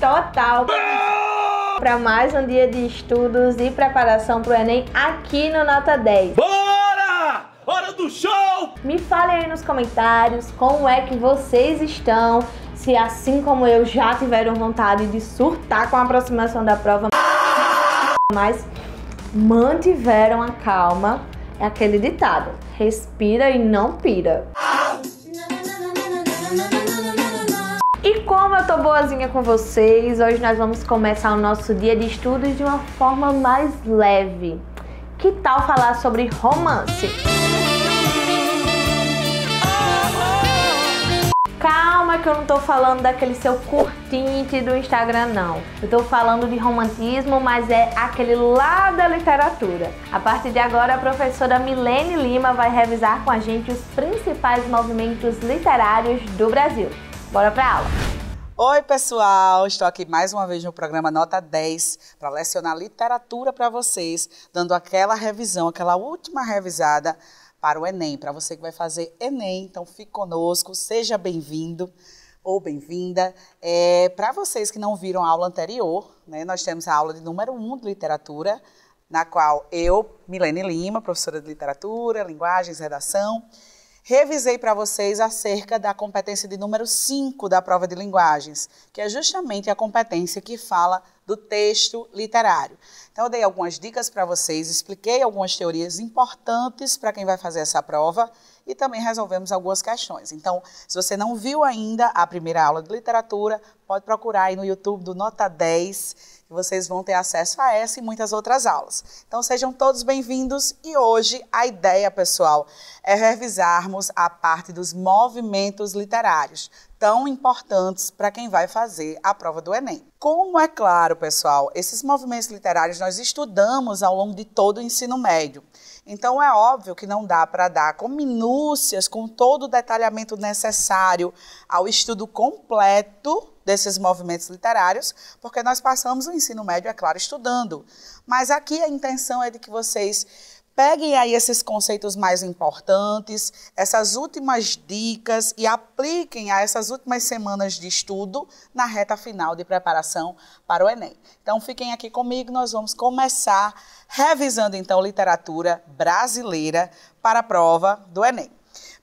total para mais um dia de estudos e preparação para o Enem aqui no Nota 10. Bora! Hora do show! Me fale aí nos comentários como é que vocês estão, se assim como eu já tiveram vontade de surtar com a aproximação da prova, mas mantiveram a calma. É aquele ditado, respira e não pira. Estou boazinha com vocês. Hoje nós vamos começar o nosso dia de estudos de uma forma mais leve. Que tal falar sobre romance? Calma que eu não tô falando daquele seu curtinte do Instagram não. Eu tô falando de romantismo, mas é aquele lá da literatura. A partir de agora, a professora Milene Lima vai revisar com a gente os principais movimentos literários do Brasil. Bora pra aula! Oi, pessoal! Estou aqui mais uma vez no programa Nota 10 para lecionar literatura para vocês, dando aquela revisão, aquela última revisada para o Enem, para você que vai fazer Enem. Então, fique conosco, seja bem-vindo ou bem-vinda. É, para vocês que não viram a aula anterior, né, nós temos a aula de número 1 um de literatura, na qual eu, Milene Lima, professora de literatura, linguagens, redação, revisei para vocês acerca da competência de número 5 da prova de linguagens, que é justamente a competência que fala do texto literário. Então, eu dei algumas dicas para vocês, expliquei algumas teorias importantes para quem vai fazer essa prova e também resolvemos algumas questões. Então, se você não viu ainda a primeira aula de literatura, pode procurar aí no YouTube do Nota 10 vocês vão ter acesso a essa e muitas outras aulas. Então sejam todos bem-vindos e hoje a ideia, pessoal, é revisarmos a parte dos movimentos literários, tão importantes para quem vai fazer a prova do Enem. Como é claro, pessoal, esses movimentos literários nós estudamos ao longo de todo o ensino médio. Então é óbvio que não dá para dar com minúcias, com todo o detalhamento necessário ao estudo completo desses movimentos literários, porque nós passamos o ensino médio, é claro, estudando. Mas aqui a intenção é de que vocês peguem aí esses conceitos mais importantes, essas últimas dicas e apliquem a essas últimas semanas de estudo na reta final de preparação para o Enem. Então fiquem aqui comigo, nós vamos começar revisando então literatura brasileira para a prova do Enem.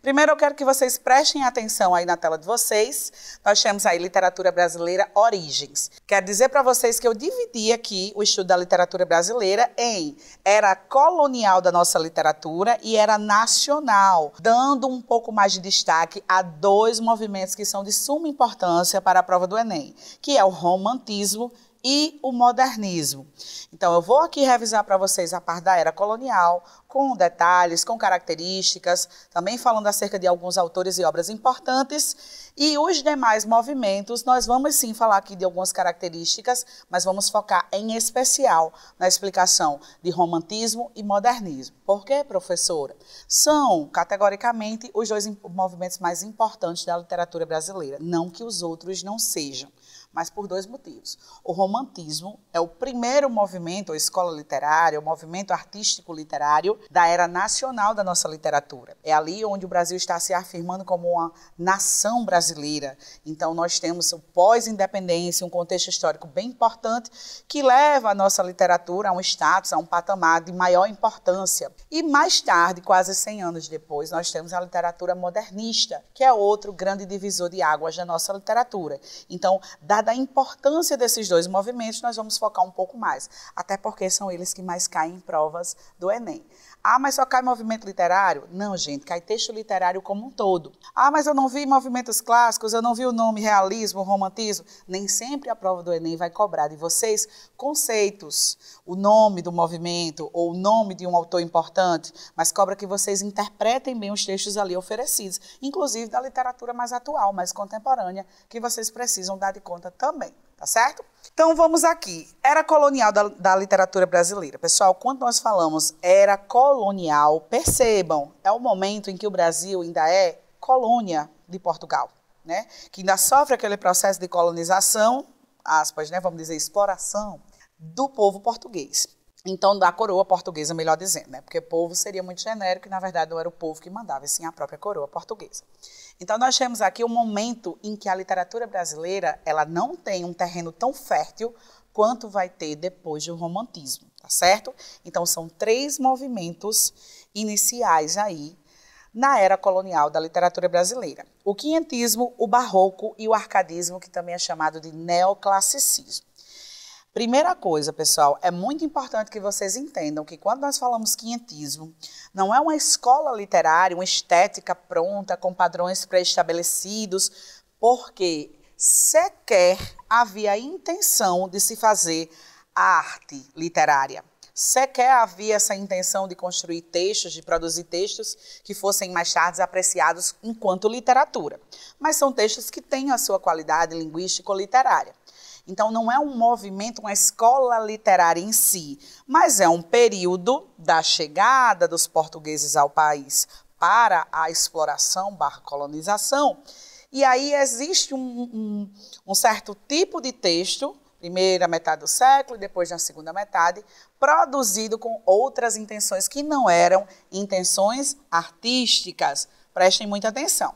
Primeiro eu quero que vocês prestem atenção aí na tela de vocês. Nós temos aí literatura brasileira origens. Quero dizer para vocês que eu dividi aqui o estudo da literatura brasileira em era colonial da nossa literatura e era nacional, dando um pouco mais de destaque a dois movimentos que são de suma importância para a prova do Enem, que é o romantismo e o modernismo. Então, eu vou aqui revisar para vocês a parte da era colonial, com detalhes, com características, também falando acerca de alguns autores e obras importantes. E os demais movimentos, nós vamos sim falar aqui de algumas características, mas vamos focar em especial na explicação de romantismo e modernismo. Por quê, professora? São, categoricamente, os dois movimentos mais importantes da literatura brasileira. Não que os outros não sejam mas por dois motivos. O romantismo é o primeiro movimento, ou escola literária, o movimento artístico literário da era nacional da nossa literatura. É ali onde o Brasil está se afirmando como uma nação brasileira. Então nós temos o pós-independência, um contexto histórico bem importante que leva a nossa literatura a um status, a um patamar de maior importância. E mais tarde, quase 100 anos depois, nós temos a literatura modernista, que é outro grande divisor de águas da nossa literatura. Então, da da importância desses dois movimentos, nós vamos focar um pouco mais, até porque são eles que mais caem em provas do Enem. Ah, mas só cai movimento literário? Não, gente, cai texto literário como um todo. Ah, mas eu não vi movimentos clássicos, eu não vi o nome realismo, romantismo. Nem sempre a prova do Enem vai cobrar de vocês conceitos, o nome do movimento ou o nome de um autor importante, mas cobra que vocês interpretem bem os textos ali oferecidos, inclusive da literatura mais atual, mais contemporânea, que vocês precisam dar de conta também tá certo? Então vamos aqui. Era colonial da, da literatura brasileira. Pessoal, quando nós falamos era colonial, percebam, é o momento em que o Brasil ainda é colônia de Portugal, né? Que ainda sofre aquele processo de colonização, aspas, né? Vamos dizer, exploração do povo português. Então, da coroa portuguesa, melhor dizendo, né? Porque povo seria muito genérico e, na verdade, não era o povo que mandava, e sim a própria coroa portuguesa. Então, nós temos aqui um momento em que a literatura brasileira, ela não tem um terreno tão fértil quanto vai ter depois do romantismo, tá certo? Então, são três movimentos iniciais aí na era colonial da literatura brasileira. O quinhentismo, o barroco e o arcadismo, que também é chamado de neoclassicismo. Primeira coisa, pessoal, é muito importante que vocês entendam que quando nós falamos quinhentismo, não é uma escola literária, uma estética pronta, com padrões pré-estabelecidos, porque sequer havia a intenção de se fazer a arte literária. Sequer havia essa intenção de construir textos, de produzir textos que fossem mais tarde apreciados enquanto literatura. Mas são textos que têm a sua qualidade linguístico-literária. Então, não é um movimento, uma escola literária em si, mas é um período da chegada dos portugueses ao país para a exploração barra colonização. E aí existe um, um, um certo tipo de texto primeira metade do século e depois na segunda metade, produzido com outras intenções que não eram intenções artísticas. Prestem muita atenção.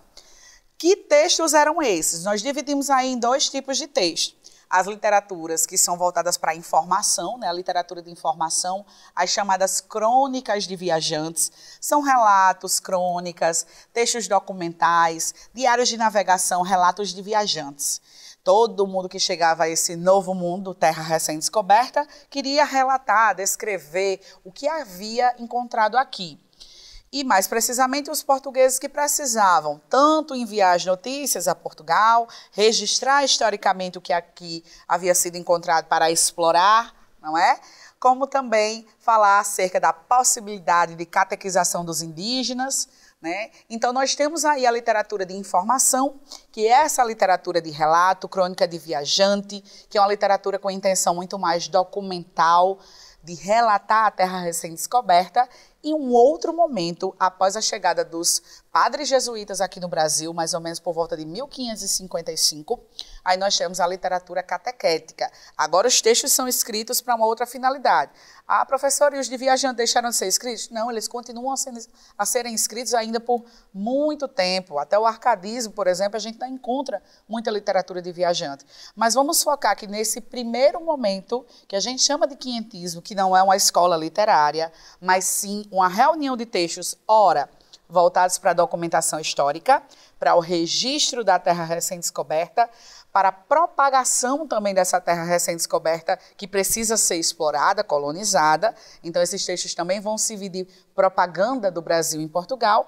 Que textos eram esses? Nós dividimos aí em dois tipos de texto as literaturas que são voltadas para a informação, né, a literatura de informação, as chamadas crônicas de viajantes, são relatos, crônicas, textos documentais, diários de navegação, relatos de viajantes. Todo mundo que chegava a esse novo mundo, terra recém-descoberta, queria relatar, descrever o que havia encontrado aqui e mais precisamente os portugueses que precisavam tanto enviar as notícias a Portugal, registrar historicamente o que aqui havia sido encontrado para explorar, não é? Como também falar acerca da possibilidade de catequização dos indígenas, né? Então, nós temos aí a literatura de informação, que é essa literatura de relato, crônica de viajante, que é uma literatura com intenção muito mais documental, de relatar a terra recém-descoberta, em um outro momento após a chegada dos padres jesuítas aqui no Brasil, mais ou menos por volta de 1555. Aí nós temos a literatura catequética. Agora os textos são escritos para uma outra finalidade. Ah, professor, e os de viajante deixaram de ser escritos? Não, eles continuam a, ser, a serem escritos ainda por muito tempo. Até o arcadismo, por exemplo, a gente não encontra muita literatura de viajante. Mas vamos focar aqui nesse primeiro momento, que a gente chama de quinhentismo, que não é uma escola literária, mas sim uma reunião de textos, ora, voltados para a documentação histórica, para o registro da terra recém-descoberta, para a propagação também dessa terra recém-descoberta que precisa ser explorada, colonizada. Então, esses textos também vão servir de propaganda do Brasil em Portugal.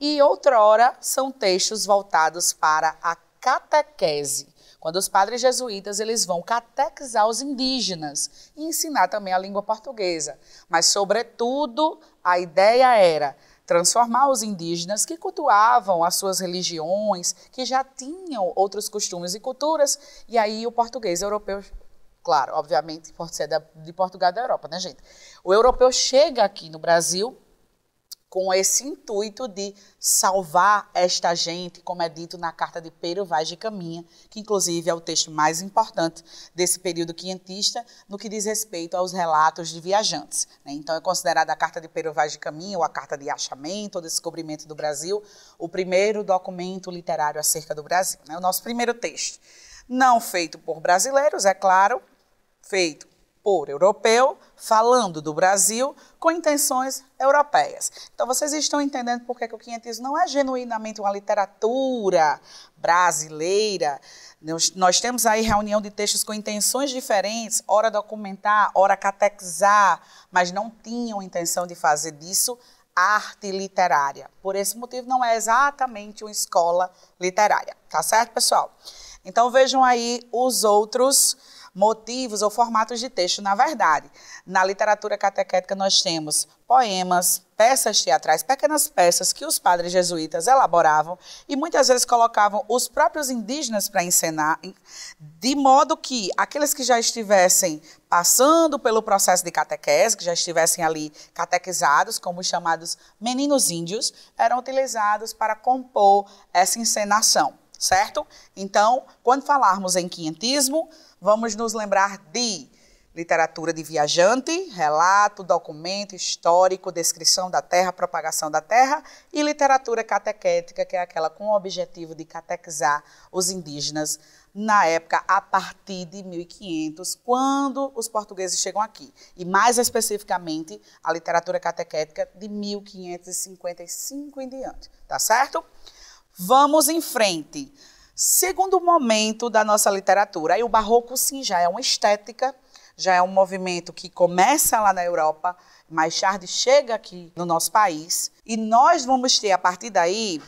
E outrora são textos voltados para a catequese, quando os padres jesuítas eles vão catequizar os indígenas e ensinar também a língua portuguesa. Mas, sobretudo, a ideia era transformar os indígenas que cultuavam as suas religiões, que já tinham outros costumes e culturas, e aí o português europeu claro, obviamente, pode ser de Portugal da Europa, né, gente? O europeu chega aqui no Brasil com esse intuito de salvar esta gente, como é dito na carta de Pero Vaz de Caminha, que inclusive é o texto mais importante desse período quinhentista no que diz respeito aos relatos de viajantes. Né? Então é considerada a carta de Pero Vaz de Caminha, ou a carta de achamento ou descobrimento do Brasil, o primeiro documento literário acerca do Brasil, né? o nosso primeiro texto. Não feito por brasileiros, é claro, feito por europeu, falando do Brasil, com intenções europeias. Então, vocês estão entendendo por que, o 500 não é genuinamente uma literatura brasileira. Nós, nós temos aí reunião de textos com intenções diferentes, ora documentar, ora catequizar, mas não tinham intenção de fazer disso arte literária. Por esse motivo, não é exatamente uma escola literária. Tá certo, pessoal? Então, vejam aí os outros motivos ou formatos de texto, na verdade. Na literatura catequética nós temos poemas, peças teatrais, pequenas peças que os padres jesuítas elaboravam e muitas vezes colocavam os próprios indígenas para encenar, de modo que aqueles que já estivessem passando pelo processo de catequese, que já estivessem ali catequizados, como os chamados meninos índios, eram utilizados para compor essa encenação, certo? Então, quando falarmos em quinhentismo, Vamos nos lembrar de literatura de viajante, relato, documento histórico, descrição da terra, propagação da terra, e literatura catequética, que é aquela com o objetivo de catequizar os indígenas na época a partir de 1500, quando os portugueses chegam aqui. E mais especificamente, a literatura catequética de 1555 em diante, tá certo? Vamos em frente. Segundo momento da nossa literatura, aí o barroco sim já é uma estética, já é um movimento que começa lá na Europa, mais tarde chega aqui no nosso país, e nós vamos ter a partir daí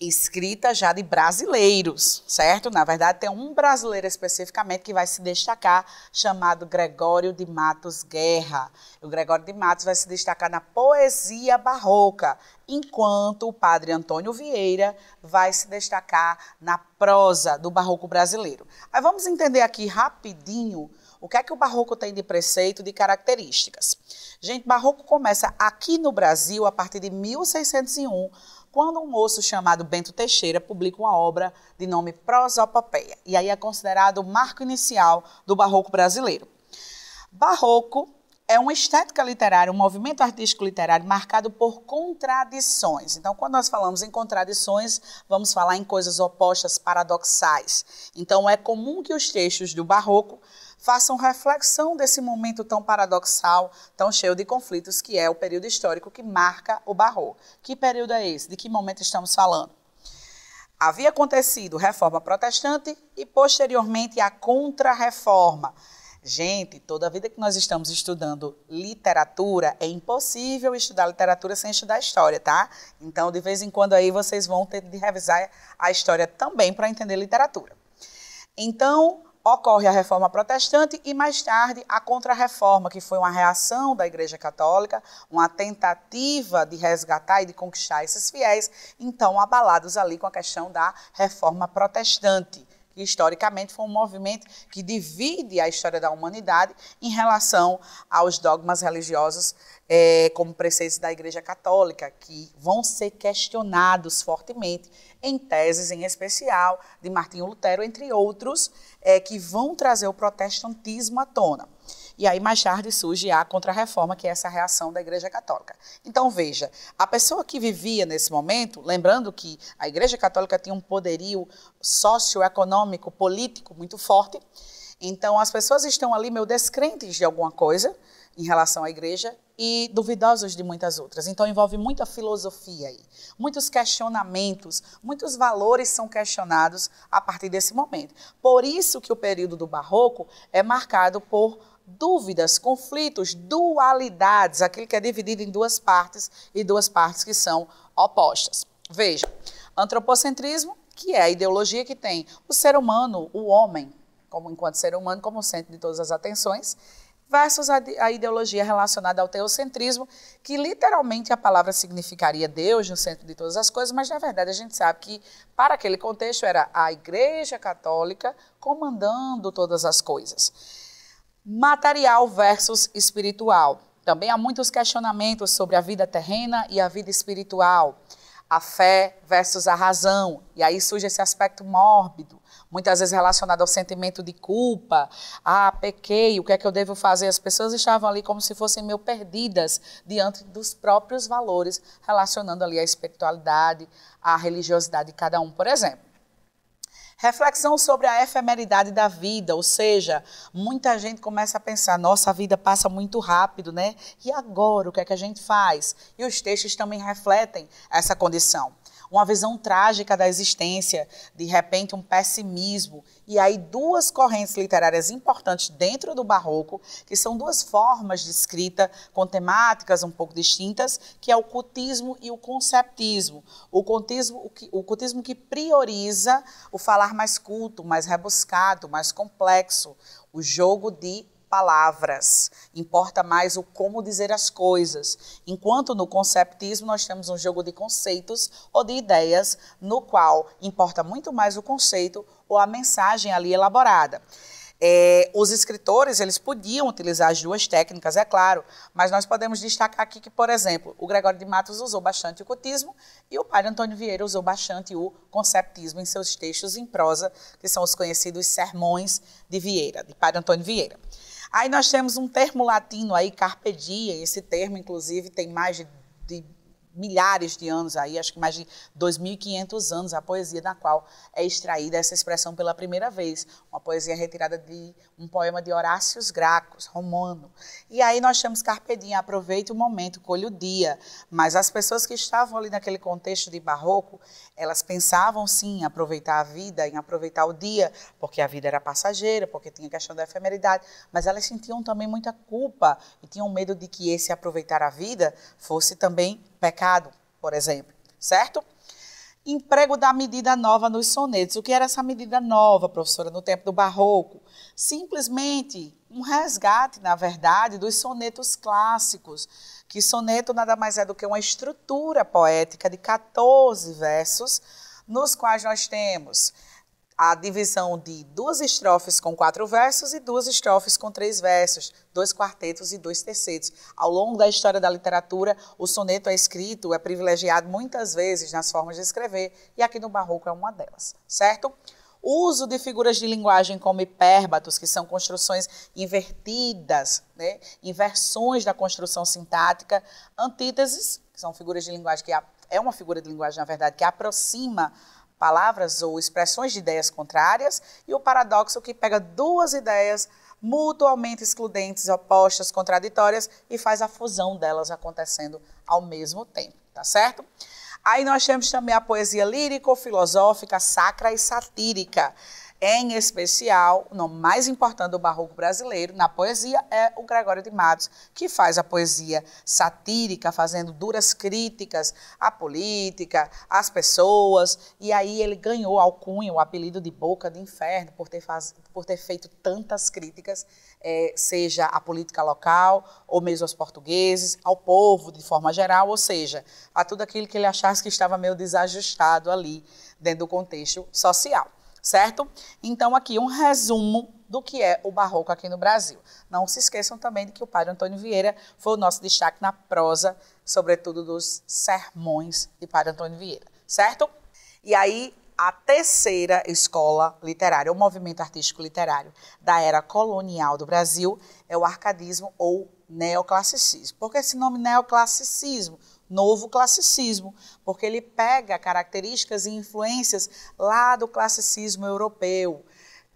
escrita já de brasileiros, certo? Na verdade, tem um brasileiro especificamente que vai se destacar, chamado Gregório de Matos Guerra. O Gregório de Matos vai se destacar na poesia barroca, enquanto o padre Antônio Vieira vai se destacar na prosa do barroco brasileiro. Aí vamos entender aqui rapidinho o que é que o barroco tem de preceito, de características. Gente, barroco começa aqui no Brasil a partir de 1601 quando um moço chamado Bento Teixeira publica uma obra de nome Prosopopeia, e aí é considerado o marco inicial do barroco brasileiro. Barroco é uma estética literária, um movimento artístico literário marcado por contradições. Então, quando nós falamos em contradições, vamos falar em coisas opostas, paradoxais. Então, é comum que os textos do barroco façam reflexão desse momento tão paradoxal, tão cheio de conflitos, que é o período histórico que marca o barroco. Que período é esse? De que momento estamos falando? Havia acontecido reforma protestante e, posteriormente, a contra-reforma. Gente, toda a vida que nós estamos estudando literatura, é impossível estudar literatura sem estudar história, tá? Então, de vez em quando aí vocês vão ter de revisar a história também para entender literatura. Então, ocorre a reforma protestante e mais tarde a contrarreforma, que foi uma reação da Igreja Católica, uma tentativa de resgatar e de conquistar esses fiéis, então abalados ali com a questão da reforma protestante. Que historicamente foi um movimento que divide a história da humanidade em relação aos dogmas religiosos, é, como preceitos da Igreja Católica, que vão ser questionados fortemente em teses em especial, de Martinho Lutero, entre outros, é, que vão trazer o protestantismo à tona. E aí, mais tarde, surge a Contra-Reforma, que é essa reação da Igreja Católica. Então, veja, a pessoa que vivia nesse momento, lembrando que a Igreja Católica tinha um poderio socioeconômico, político muito forte, então as pessoas estão ali meio descrentes de alguma coisa, em relação à igreja e duvidosos de muitas outras. Então envolve muita filosofia aí, muitos questionamentos, muitos valores são questionados a partir desse momento. Por isso que o período do barroco é marcado por dúvidas, conflitos, dualidades, aquilo que é dividido em duas partes e duas partes que são opostas. Veja, antropocentrismo, que é a ideologia que tem o ser humano, o homem, como enquanto ser humano, como centro de todas as atenções, versus a, a ideologia relacionada ao teocentrismo, que literalmente a palavra significaria Deus no centro de todas as coisas, mas na verdade a gente sabe que para aquele contexto era a Igreja Católica comandando todas as coisas. Material versus espiritual. Também há muitos questionamentos sobre a vida terrena e a vida espiritual. A fé versus a razão. E aí surge esse aspecto mórbido muitas vezes relacionado ao sentimento de culpa. Ah, pequei, o que é que eu devo fazer? As pessoas estavam ali como se fossem meio perdidas diante dos próprios valores, relacionando ali a espiritualidade, a religiosidade de cada um, por exemplo. Reflexão sobre a efemeridade da vida, ou seja, muita gente começa a pensar, nossa, a vida passa muito rápido, né? E agora, o que é que a gente faz? E os textos também refletem essa condição uma visão trágica da existência, de repente um pessimismo. E aí duas correntes literárias importantes dentro do barroco, que são duas formas de escrita com temáticas um pouco distintas, que é o cultismo e o conceptismo. O cultismo, o que, o cultismo que prioriza o falar mais culto, mais rebuscado, mais complexo, o jogo de palavras, importa mais o como dizer as coisas. Enquanto no conceptismo nós temos um jogo de conceitos ou de ideias, no qual importa muito mais o conceito ou a mensagem ali elaborada. É, os escritores, eles podiam utilizar as duas técnicas, é claro, mas nós podemos destacar aqui que, por exemplo, o Gregório de Matos usou bastante o cotismo e o padre Antônio Vieira usou bastante o conceptismo em seus textos em prosa, que são os conhecidos sermões de Vieira, de padre Antônio Vieira. Aí nós temos um termo latino aí, carpe diem. Esse termo, inclusive, tem mais de, de milhares de anos aí, acho que mais de 2.500 anos, a poesia da qual é extraída essa expressão pela primeira vez. Uma poesia retirada de um poema de Horácio Gracos, romano. E aí nós temos Carpe Diem, aproveite o momento, colhe o dia. Mas as pessoas que estavam ali naquele contexto de barroco, elas pensavam sim em aproveitar a vida, em aproveitar o dia, porque a vida era passageira, porque tinha questão da efemeridade, mas elas sentiam também muita culpa e tinham medo de que esse aproveitar a vida fosse também pecado, por exemplo, certo? Emprego da medida nova nos sonetos. O que era essa medida nova, professora, no tempo do Barroco? Simplesmente um resgate, na verdade, dos sonetos clássicos que soneto nada mais é do que uma estrutura poética de 14 versos, nos quais nós temos a divisão de duas estrofes com quatro versos e duas estrofes com três versos, dois quartetos e dois tercetos. Ao longo da história da literatura, o soneto é escrito, é privilegiado muitas vezes nas formas de escrever, e aqui no Barroco é uma delas, certo? uso de figuras de linguagem como hipérbatos, que são construções invertidas, né? inversões da construção sintática, antíteses, que são figuras de linguagem que é uma figura de linguagem, na verdade, que aproxima palavras ou expressões de ideias contrárias, e o paradoxo que pega duas ideias mutuamente excludentes, opostas, contraditórias e faz a fusão delas acontecendo ao mesmo tempo, tá certo? Aí nós temos também a poesia lírico-filosófica, sacra e satírica em especial, o mais importante do barroco brasileiro na poesia é o Gregório de Matos, que faz a poesia satírica, fazendo duras críticas à política, às pessoas, e aí ele ganhou alcunha, o apelido de Boca de Inferno, por ter, faz... por ter feito tantas críticas, é, seja à política local, ou mesmo aos portugueses, ao povo de forma geral, ou seja, a tudo aquilo que ele achasse que estava meio desajustado ali, dentro do contexto social certo? Então, aqui um resumo do que é o barroco aqui no Brasil. Não se esqueçam também de que o padre Antônio Vieira foi o nosso destaque na prosa, sobretudo dos sermões de padre Antônio Vieira, certo? E aí, a terceira escola literária, o movimento artístico literário da era colonial do Brasil, é o arcadismo ou neoclassicismo. Por que esse nome neoclassicismo? novo classicismo, porque ele pega características e influências lá do classicismo europeu,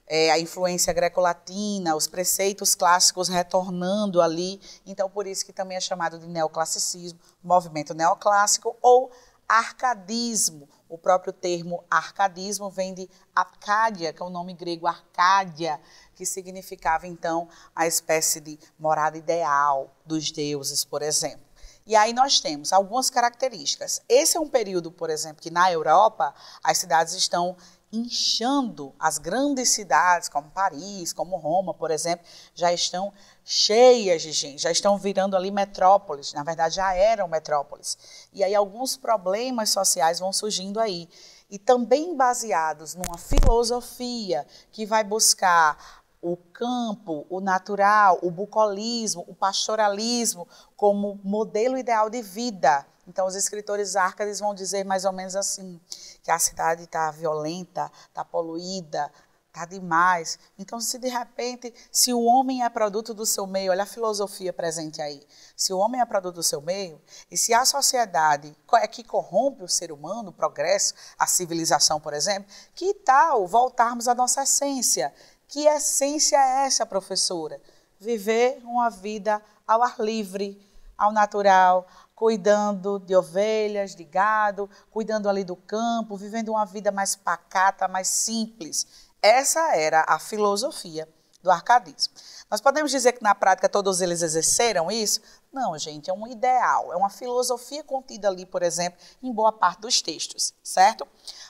é, a influência greco-latina, os preceitos clássicos retornando ali. Então, por isso que também é chamado de neoclassicismo, movimento neoclássico ou arcadismo. O próprio termo arcadismo vem de Arcádia, que é o nome grego Arcádia, que significava então a espécie de morada ideal dos deuses, por exemplo. E aí nós temos algumas características. Esse é um período, por exemplo, que na Europa as cidades estão inchando. As grandes cidades, como Paris, como Roma, por exemplo, já estão cheias de gente, já estão virando ali metrópoles. Na verdade, já eram metrópoles. E aí alguns problemas sociais vão surgindo aí. E também baseados numa filosofia que vai buscar o campo, o natural, o bucolismo, o pastoralismo como modelo ideal de vida. Então, os escritores árcades vão dizer mais ou menos assim: que a cidade está violenta, está poluída, está demais. Então, se de repente, se o homem é produto do seu meio, olha a filosofia presente aí. Se o homem é produto do seu meio, e se a sociedade é que corrompe o ser humano, o progresso, a civilização, por exemplo, que tal voltarmos à nossa essência? Que essência é essa, professora? Viver uma vida ao ar livre, ao natural, cuidando de ovelhas, de gado, cuidando ali do campo, vivendo uma vida mais pacata, mais simples. Essa era a filosofia do arcadismo. Nós podemos dizer que na prática todos eles exerceram isso? Não, gente, é um ideal, é uma filosofia contida ali, por exemplo, em boa parte dos textos, certo?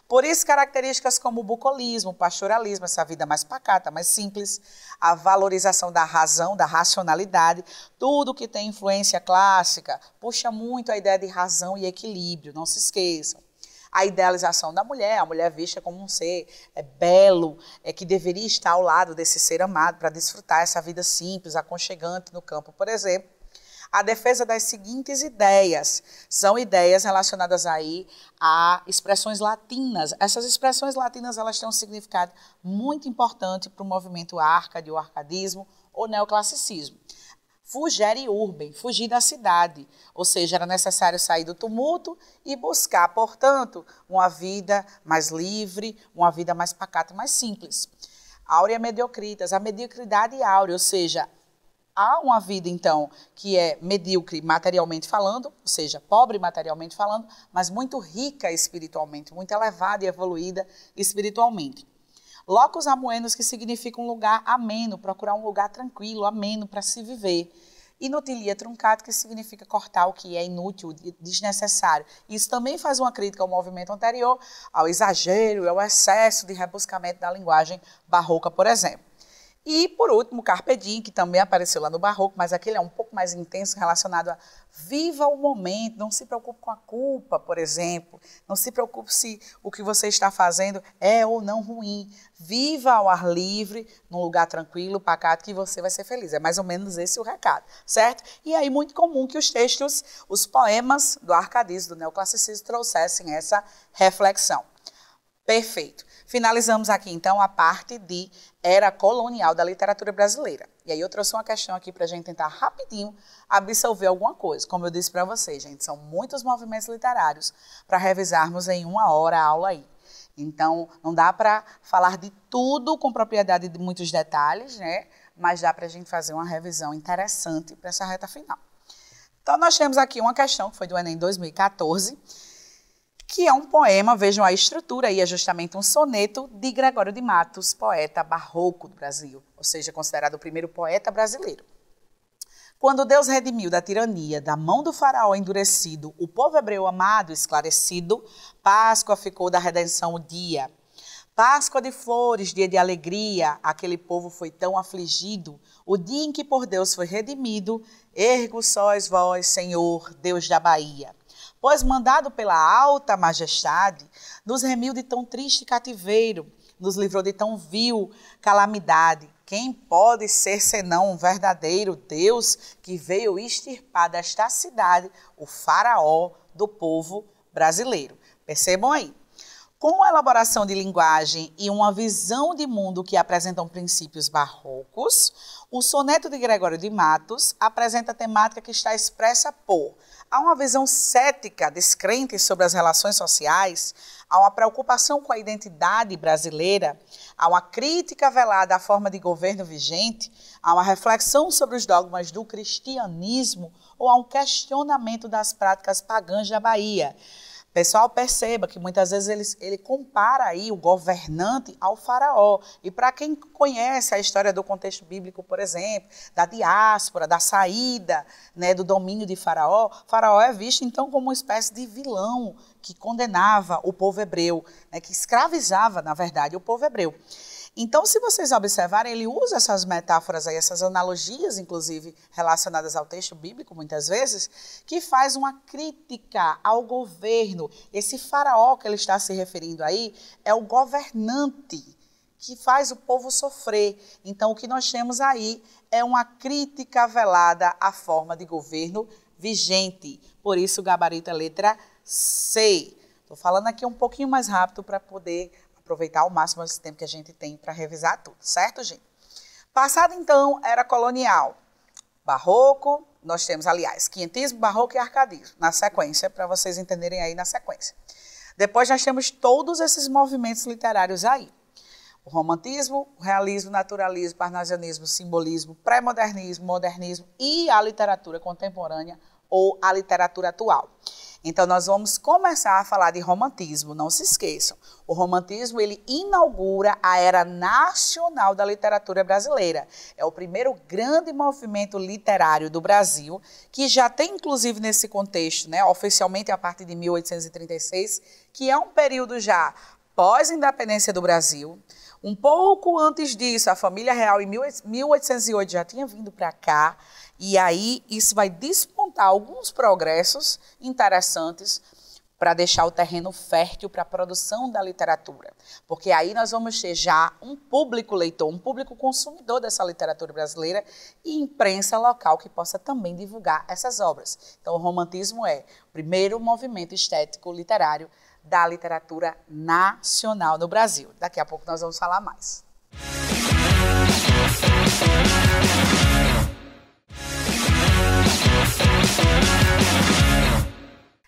Por isso, características como o bucolismo, o pastoralismo, essa vida mais pacata, mais simples, a valorização da razão, da racionalidade, tudo que tem influência clássica, puxa muito a ideia de razão e equilíbrio, não se esqueçam a idealização da mulher, a mulher vista como um ser é, belo, é, que deveria estar ao lado desse ser amado para desfrutar essa vida simples, aconchegante no campo, por exemplo a defesa das seguintes ideias. São ideias relacionadas aí a expressões latinas. Essas expressões latinas elas têm um significado muito importante para o movimento arcade, o arcadismo ou neoclassicismo. Fugere urbem, fugir da cidade, ou seja, era necessário sair do tumulto e buscar, portanto, uma vida mais livre, uma vida mais pacata, mais simples. Áurea mediocritas, a mediocridade áurea, ou seja, há uma vida, então, que é medíocre materialmente falando, ou seja, pobre materialmente falando, mas muito rica espiritualmente, muito elevada e evoluída espiritualmente. Locos amoenos, que significa um lugar ameno, procurar um lugar tranquilo, ameno para se viver. Inutilia truncado, que significa cortar o que é inútil, desnecessário. Isso também faz uma crítica ao movimento anterior, ao exagero, ao excesso de rebuscamento da linguagem barroca, por exemplo. E, por último, Carpe Diem, que também apareceu lá no Barroco, mas aquele é um pouco mais intenso, relacionado a viva o momento, não se preocupe com a culpa, por exemplo, não se preocupe se o que você está fazendo é ou não ruim. Viva ao ar livre, num lugar tranquilo, pacato, que você vai ser feliz. É mais ou menos esse o recado, certo? E aí, muito comum que os textos, os poemas do Arcadismo, do neoclassicismo, trouxessem essa reflexão. Perfeito. Finalizamos aqui então a parte de era colonial da literatura brasileira. E aí eu trouxe uma questão aqui para a gente tentar rapidinho absorver alguma coisa. Como eu disse para vocês, gente, são muitos movimentos literários para revisarmos em uma hora a aula aí. Então, não dá para falar de tudo com propriedade de muitos detalhes, né? Mas dá para a gente fazer uma revisão interessante para essa reta final. Então, nós temos aqui uma questão que foi do Enem 2014 que é um poema, vejam a estrutura e é justamente um soneto de Gregório de Matos, poeta barroco do Brasil, ou seja, considerado o primeiro poeta brasileiro. Quando Deus redimiu da tirania, da mão do faraó endurecido, o povo hebreu amado, esclarecido, Páscoa ficou da redenção o dia. Páscoa de flores, dia de alegria, aquele povo foi tão afligido. O dia em que por Deus foi redimido, ergo sóis vós, Senhor, Deus da Bahia pois, mandado pela alta majestade, nos remiu de tão triste cativeiro, nos livrou de tão vil calamidade. Quem pode ser senão um verdadeiro Deus que veio extirpar desta cidade o faraó do povo brasileiro? Percebam aí. Com a elaboração de linguagem e uma visão de mundo que apresentam princípios barrocos, o soneto de Gregório de Matos apresenta a temática que está expressa por Há uma visão cética dos crentes sobre as relações sociais, há uma preocupação com a identidade brasileira, há uma crítica velada à forma de governo vigente, há uma reflexão sobre os dogmas do cristianismo ou há um questionamento das práticas pagãs da Bahia. Pessoal, perceba que muitas vezes ele, ele compara aí o governante ao faraó. E para quem conhece a história do contexto bíblico, por exemplo, da diáspora, da saída né, do domínio de faraó, faraó é visto então como uma espécie de vilão que condenava o povo hebreu, né, que escravizava, na verdade, o povo hebreu. Então, se vocês observarem, ele usa essas metáforas aí, essas analogias, inclusive relacionadas ao texto bíblico, muitas vezes, que faz uma crítica ao governo. Esse faraó que ele está se referindo aí é o governante que faz o povo sofrer. Então, o que nós temos aí é uma crítica velada à forma de governo vigente. Por isso, o gabarito é letra C. Estou falando aqui um pouquinho mais rápido para poder aproveitar ao máximo esse tempo que a gente tem para revisar tudo, certo, gente? Passado então, era colonial, barroco, nós temos, aliás, quinhentismo, barroco e arcadismo, na sequência, para vocês entenderem aí na sequência. Depois nós temos todos esses movimentos literários aí. O romantismo, o realismo, naturalismo, parnasianismo, simbolismo, pré-modernismo, modernismo e a literatura contemporânea ou a literatura atual. Então nós vamos começar a falar de romantismo, não se esqueçam. O romantismo ele inaugura a era nacional da literatura brasileira. É o primeiro grande movimento literário do Brasil, que já tem inclusive nesse contexto, né, oficialmente a partir de 1836, que é um período já pós-independência do Brasil. Um pouco antes disso, a família real em 1808 já tinha vindo para cá. E aí isso vai despontar alguns progressos interessantes para deixar o terreno fértil para a produção da literatura. Porque aí nós vamos ter já um público leitor, um público consumidor dessa literatura brasileira e imprensa local que possa também divulgar essas obras. Então, o romantismo é o primeiro movimento estético literário da literatura nacional no Brasil. Daqui a pouco nós vamos falar mais. Música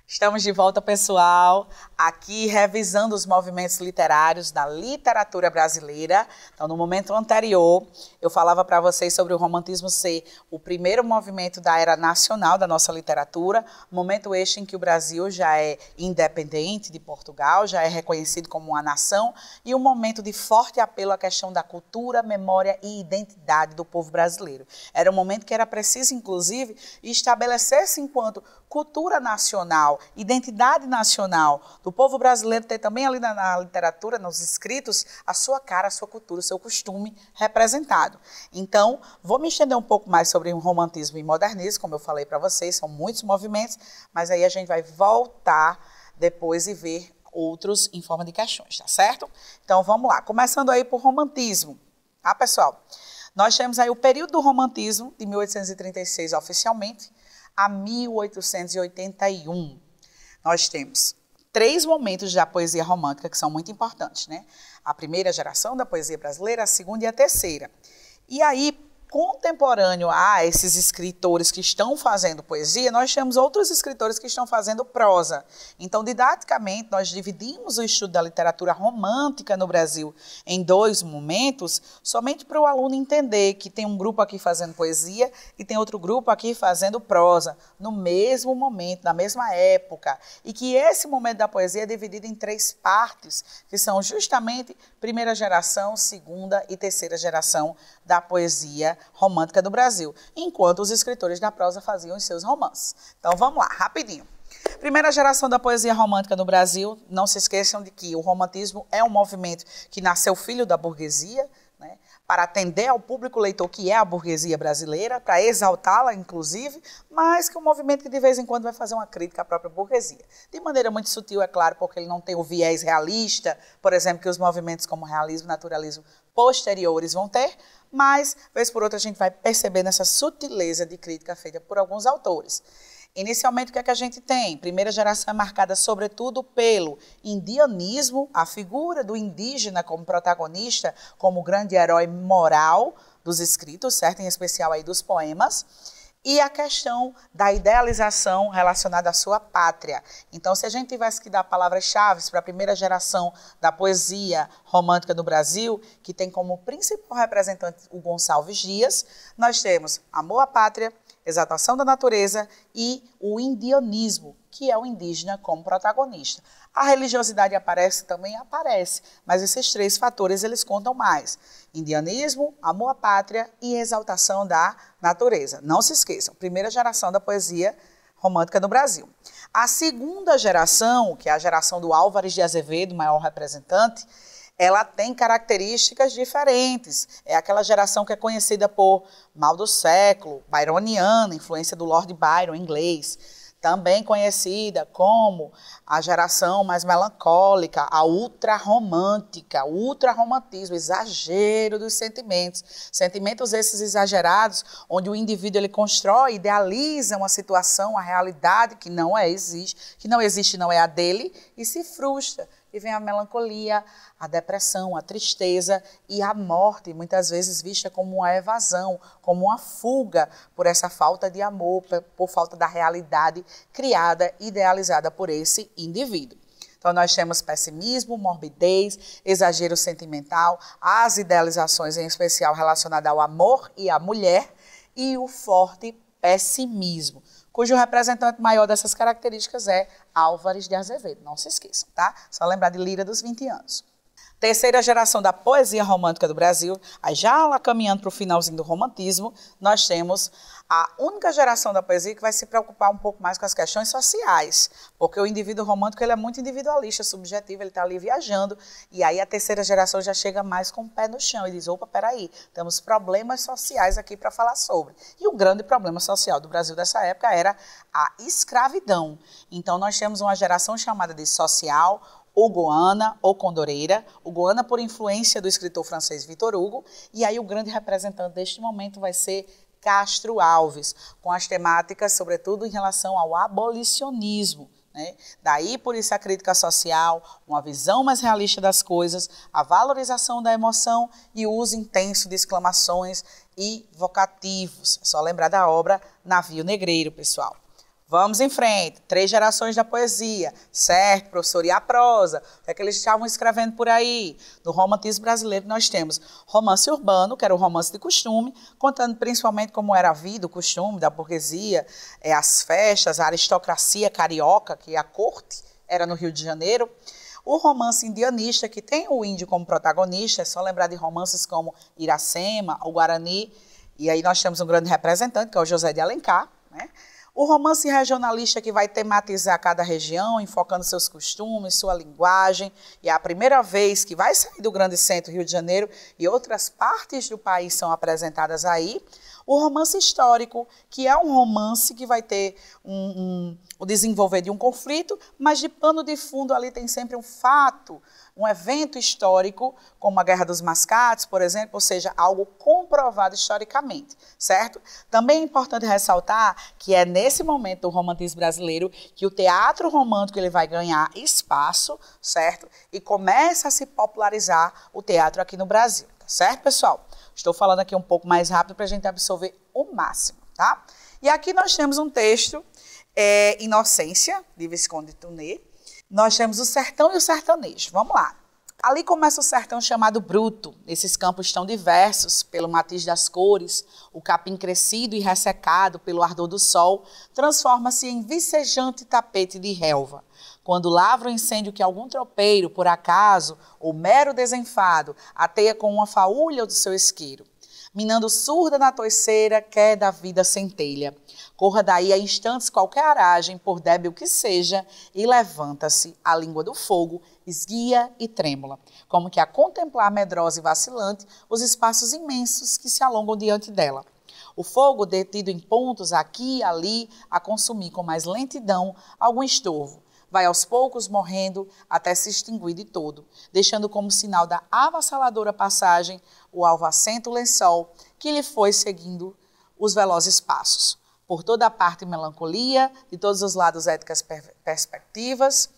Estamos de volta, pessoal aqui revisando os movimentos literários da literatura brasileira. Então, no momento anterior, eu falava para vocês sobre o romantismo ser o primeiro movimento da era nacional da nossa literatura, momento este em que o Brasil já é independente de Portugal, já é reconhecido como uma nação, e um momento de forte apelo à questão da cultura, memória e identidade do povo brasileiro. Era um momento que era preciso, inclusive, estabelecer-se enquanto cultura nacional, identidade nacional, do povo brasileiro tem também ali na, na, literatura, nos escritos, a sua cara, a sua cultura, o seu costume representado. Então, vou me estender um pouco mais sobre o romantismo e modernismo, como eu falei para vocês, são muitos movimentos, mas aí a gente vai voltar depois e ver outros em forma de questões, tá certo? Então, vamos lá. Começando aí por romantismo, tá, pessoal? Nós temos aí o período do romantismo, de 1836 oficialmente, a 1881. Nós temos três momentos da poesia romântica que são muito importantes, né? A primeira geração da poesia brasileira, a segunda e a terceira. E aí, contemporâneo a esses escritores que estão fazendo poesia, nós temos outros escritores que estão fazendo prosa. Então, didaticamente, nós dividimos o estudo da literatura romântica no Brasil em dois momentos, somente para o aluno entender que tem um grupo aqui fazendo poesia e tem outro grupo aqui fazendo prosa, no mesmo momento, na mesma época. E que esse momento da poesia é dividido em três partes, que são justamente primeira geração, segunda e terceira geração da poesia romântica do Brasil, enquanto os escritores da prosa faziam os seus romances. Então vamos lá, rapidinho. Primeira geração da poesia romântica no Brasil, não se esqueçam de que o romantismo é um movimento que nasceu filho da burguesia, para atender ao público leitor que é a burguesia brasileira, para exaltá-la, inclusive, mas que um movimento que de vez em quando vai fazer uma crítica à própria burguesia. De maneira muito sutil, é claro, porque ele não tem o viés realista, por exemplo, que os movimentos como realismo e naturalismo posteriores vão ter, mas, vez por outra, a gente vai percebendo essa sutileza de crítica feita por alguns autores. Inicialmente, o que é que a gente tem? Primeira geração é marcada, sobretudo, pelo indianismo, a figura do indígena como protagonista, como grande herói moral dos escritos, certo? Em especial aí dos poemas. E a questão da idealização relacionada à sua pátria. Então, se a gente tivesse que dar palavras-chave para a primeira geração da poesia romântica do Brasil, que tem como principal representante o Gonçalves Dias, nós temos amor à pátria, exaltação da natureza e o indianismo, que é o indígena como protagonista. A religiosidade aparece também? Aparece, mas esses três fatores eles contam mais. Indianismo, amor à pátria e exaltação da natureza. Não se esqueçam, primeira geração da poesia romântica no Brasil. A segunda geração, que é a geração do Álvares de Azevedo, maior representante, ela tem características diferentes. É aquela geração que é conhecida por mal do século, byroniana, influência do Lord Byron inglês também conhecida como a geração mais melancólica, a ultrarromântica, ultrarromantismo, exagero dos sentimentos. Sentimentos esses exagerados, onde o indivíduo ele constrói, idealiza uma situação, a realidade que não é existe, que não existe, não é a dele e se frustra e vem a melancolia, a depressão, a tristeza e a morte, muitas vezes vista como uma evasão, como uma fuga por essa falta de amor, por falta da realidade criada, idealizada por esse indivíduo. Então, nós temos pessimismo, morbidez, exagero sentimental, as idealizações, em especial relacionadas ao amor e à mulher, e o forte pessimismo cujo representante maior dessas características é Álvares de Azevedo. Não se esqueçam, tá? Só lembrar de Lira dos 20 anos. Terceira geração da poesia romântica do Brasil, aí já lá caminhando para o finalzinho do romantismo, nós temos a única geração da poesia que vai se preocupar um pouco mais com as questões sociais, porque o indivíduo romântico ele é muito individualista, subjetivo, ele está ali viajando, e aí a terceira geração já chega mais com o pé no chão e diz, opa, peraí, temos problemas sociais aqui para falar sobre. E o grande problema social do Brasil dessa época era a escravidão. Então nós temos uma geração chamada de social, o Goana, ou Condoreira, o Goana por influência do escritor francês Victor Hugo, e aí o grande representante deste momento vai ser Castro Alves, com as temáticas, sobretudo, em relação ao abolicionismo. Né? Daí, por isso, a crítica social, uma visão mais realista das coisas, a valorização da emoção e o uso intenso de exclamações e vocativos. É só lembrar da obra Navio Negreiro, pessoal. Vamos em frente. Três gerações da poesia, certo, professor? E a prosa, o que, é que eles estavam escrevendo por aí? No romantismo brasileiro, nós temos romance urbano, que era o romance de costume, contando principalmente como era a vida, o costume da burguesia, é, as festas, a aristocracia carioca, que a corte era no Rio de Janeiro. O romance indianista, que tem o índio como protagonista, é só lembrar de romances como Iracema, o Guarani, e aí nós temos um grande representante, que é o José de Alencar, né? O romance regionalista que vai tematizar cada região, enfocando seus costumes, sua linguagem, e é a primeira vez que vai sair do grande centro Rio de Janeiro e outras partes do país são apresentadas aí. O romance histórico, que é um romance que vai ter um, um, o desenvolver de um conflito, mas de pano de fundo ali tem sempre um fato, um evento histórico, como a Guerra dos Mascates, por exemplo, ou seja, algo comprovado historicamente, certo? Também é importante ressaltar que é nesse momento do romantismo brasileiro que o teatro romântico ele vai ganhar espaço, certo? E começa a se popularizar o teatro aqui no Brasil, tá certo, pessoal? Estou falando aqui um pouco mais rápido para a gente absorver o máximo, tá? E aqui nós temos um texto, é, Inocência, de Visconde Tunê. Nós temos o sertão e o sertanejo. Vamos lá. Ali começa o sertão chamado bruto. Esses campos estão diversos pelo matiz das cores, o capim crescido e ressecado pelo ardor do sol transforma-se em vicejante tapete de relva quando lavra o incêndio que algum tropeiro, por acaso, ou mero desenfado, ateia com uma faúlha do seu isqueiro. Minando surda na toiceira, quer da vida centelha. Corra daí a instantes qualquer aragem, por débil que seja, e levanta-se, a língua do fogo, esguia e trêmula, como que a contemplar medrosa e vacilante os espaços imensos que se alongam diante dela. O fogo, detido em pontos aqui e ali, a consumir com mais lentidão algum estorvo, vai aos poucos morrendo até se extinguir de todo, deixando como sinal da avassaladora passagem o alvacento lençol que lhe foi seguindo os velozes passos. Por toda a parte melancolia, de todos os lados éticas per perspectivas,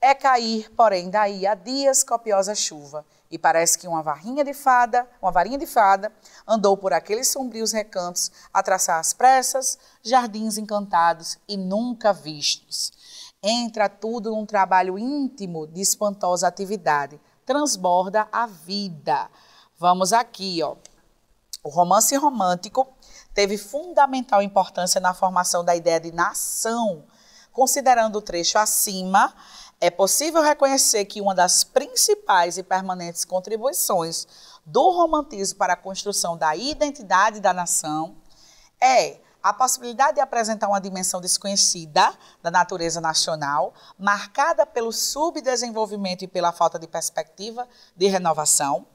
é cair, porém, daí a dias copiosa chuva, e parece que uma varinha de fada, uma varinha de fada, andou por aqueles sombrios recantos a traçar as pressas, jardins encantados e nunca vistos. Entra tudo num trabalho íntimo de espantosa atividade. Transborda a vida. Vamos aqui, ó. O romance romântico teve fundamental importância na formação da ideia de nação. Considerando o trecho acima, é possível reconhecer que uma das principais e permanentes contribuições do romantismo para a construção da identidade da nação é a possibilidade de apresentar uma dimensão desconhecida da natureza nacional, marcada pelo subdesenvolvimento e pela falta de perspectiva de renovação,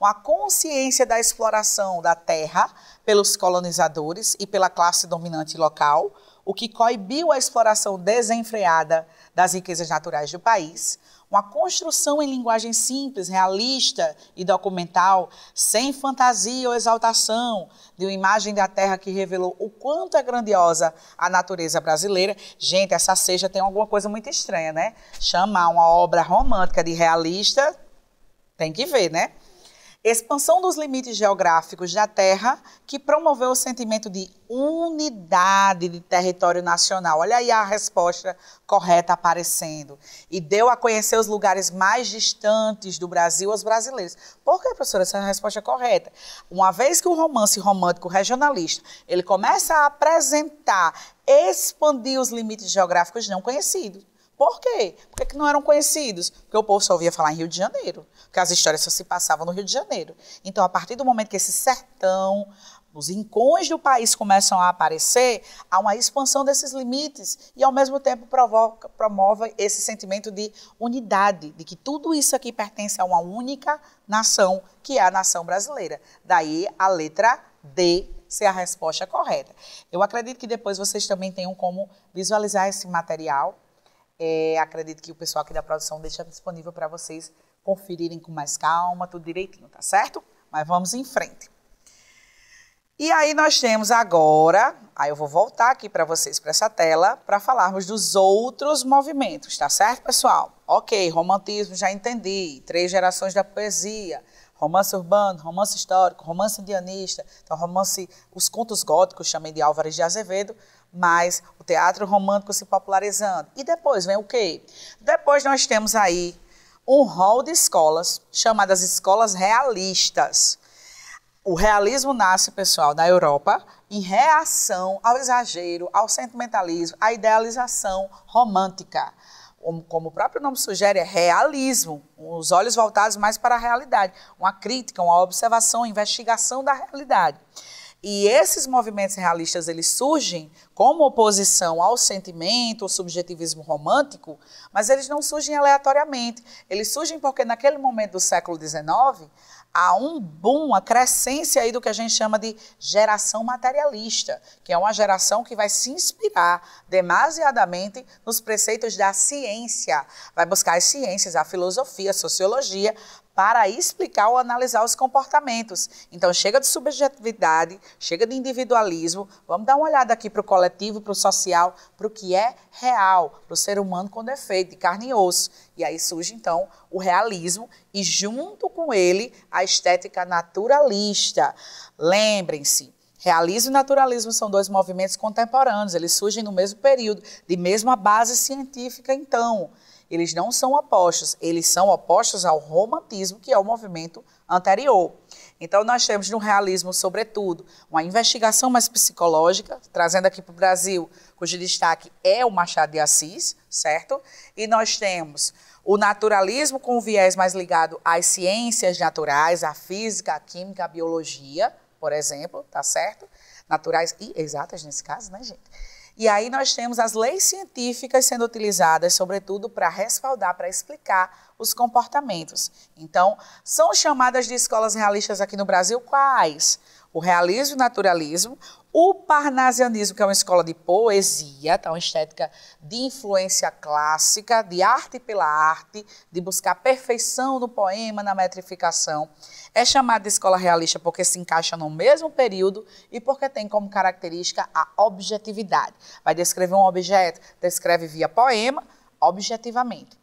uma consciência da exploração da terra pelos colonizadores e pela classe dominante local, o que coibiu a exploração desenfreada das riquezas naturais do país, uma construção em linguagem simples, realista e documental, sem fantasia ou exaltação, de uma imagem da terra que revelou o quanto é grandiosa a natureza brasileira. Gente, essa seja tem alguma coisa muito estranha, né? Chamar uma obra romântica de realista, tem que ver, né? expansão dos limites geográficos da terra, que promoveu o sentimento de unidade de território nacional. Olha aí a resposta correta aparecendo. E deu a conhecer os lugares mais distantes do Brasil aos brasileiros. Por que, professora, essa é a resposta correta? Uma vez que o romance romântico regionalista, ele começa a apresentar, expandir os limites geográficos não conhecidos. Por quê? Por que não eram conhecidos? Porque o povo só ouvia falar em Rio de Janeiro, porque as histórias só se passavam no Rio de Janeiro. Então, a partir do momento que esse sertão, os rincões do país começam a aparecer, há uma expansão desses limites e, ao mesmo tempo, provoca, promove esse sentimento de unidade, de que tudo isso aqui pertence a uma única nação, que é a nação brasileira. Daí a letra D ser a resposta correta. Eu acredito que depois vocês também tenham como visualizar esse material é, acredito que o pessoal aqui da produção deixa disponível para vocês conferirem com mais calma, tudo direitinho, tá certo? Mas vamos em frente. E aí nós temos agora, aí eu vou voltar aqui para vocês para essa tela para falarmos dos outros movimentos, tá certo, pessoal? OK, romantismo já entendi, três gerações da poesia, romance urbano, romance histórico, romance indianista, então romance, os contos góticos chamei de Álvares de Azevedo mas o teatro romântico se popularizando. E depois vem o quê? Depois nós temos aí um hall de escolas chamadas escolas realistas. O realismo nasce, pessoal, na Europa, em reação ao exagero, ao sentimentalismo, à idealização romântica. Como o próprio nome sugere, é realismo, os olhos voltados mais para a realidade, uma crítica, uma observação, uma investigação da realidade. E esses movimentos realistas eles surgem como oposição ao sentimento, ao subjetivismo romântico, mas eles não surgem aleatoriamente. Eles surgem porque naquele momento do século XIX há um boom, uma crescência aí do que a gente chama de geração materialista, que é uma geração que vai se inspirar demasiadamente nos preceitos da ciência, vai buscar as ciências, a filosofia, a sociologia, para explicar ou analisar os comportamentos. Então, chega de subjetividade, chega de individualismo. Vamos dar uma olhada aqui para o coletivo, para o social, para o que é real, para o ser humano é feito, de carne e osso. E aí surge, então, o realismo e, junto com ele, a estética naturalista. Lembrem-se, Realismo e naturalismo são dois movimentos contemporâneos, eles surgem no mesmo período, de mesma base científica, então. Eles não são opostos, eles são opostos ao romantismo, que é o movimento anterior. Então, nós temos no realismo, sobretudo, uma investigação mais psicológica, trazendo aqui para o Brasil, cujo destaque é o Machado de Assis, certo? E nós temos o naturalismo com o viés mais ligado às ciências naturais, à física, à química, à biologia, por exemplo, tá certo? Naturais e exatas nesse caso, né, gente? E aí nós temos as leis científicas sendo utilizadas, sobretudo, para respaldar, para explicar os comportamentos. Então, são chamadas de escolas realistas aqui no Brasil quais? O realismo e o naturalismo, o parnasianismo, que é uma escola de poesia, tá? uma estética de influência clássica, de arte pela arte, de buscar perfeição no poema, na metrificação, é chamada de escola realista porque se encaixa no mesmo período e porque tem como característica a objetividade. Vai descrever um objeto, descreve via poema, objetivamente.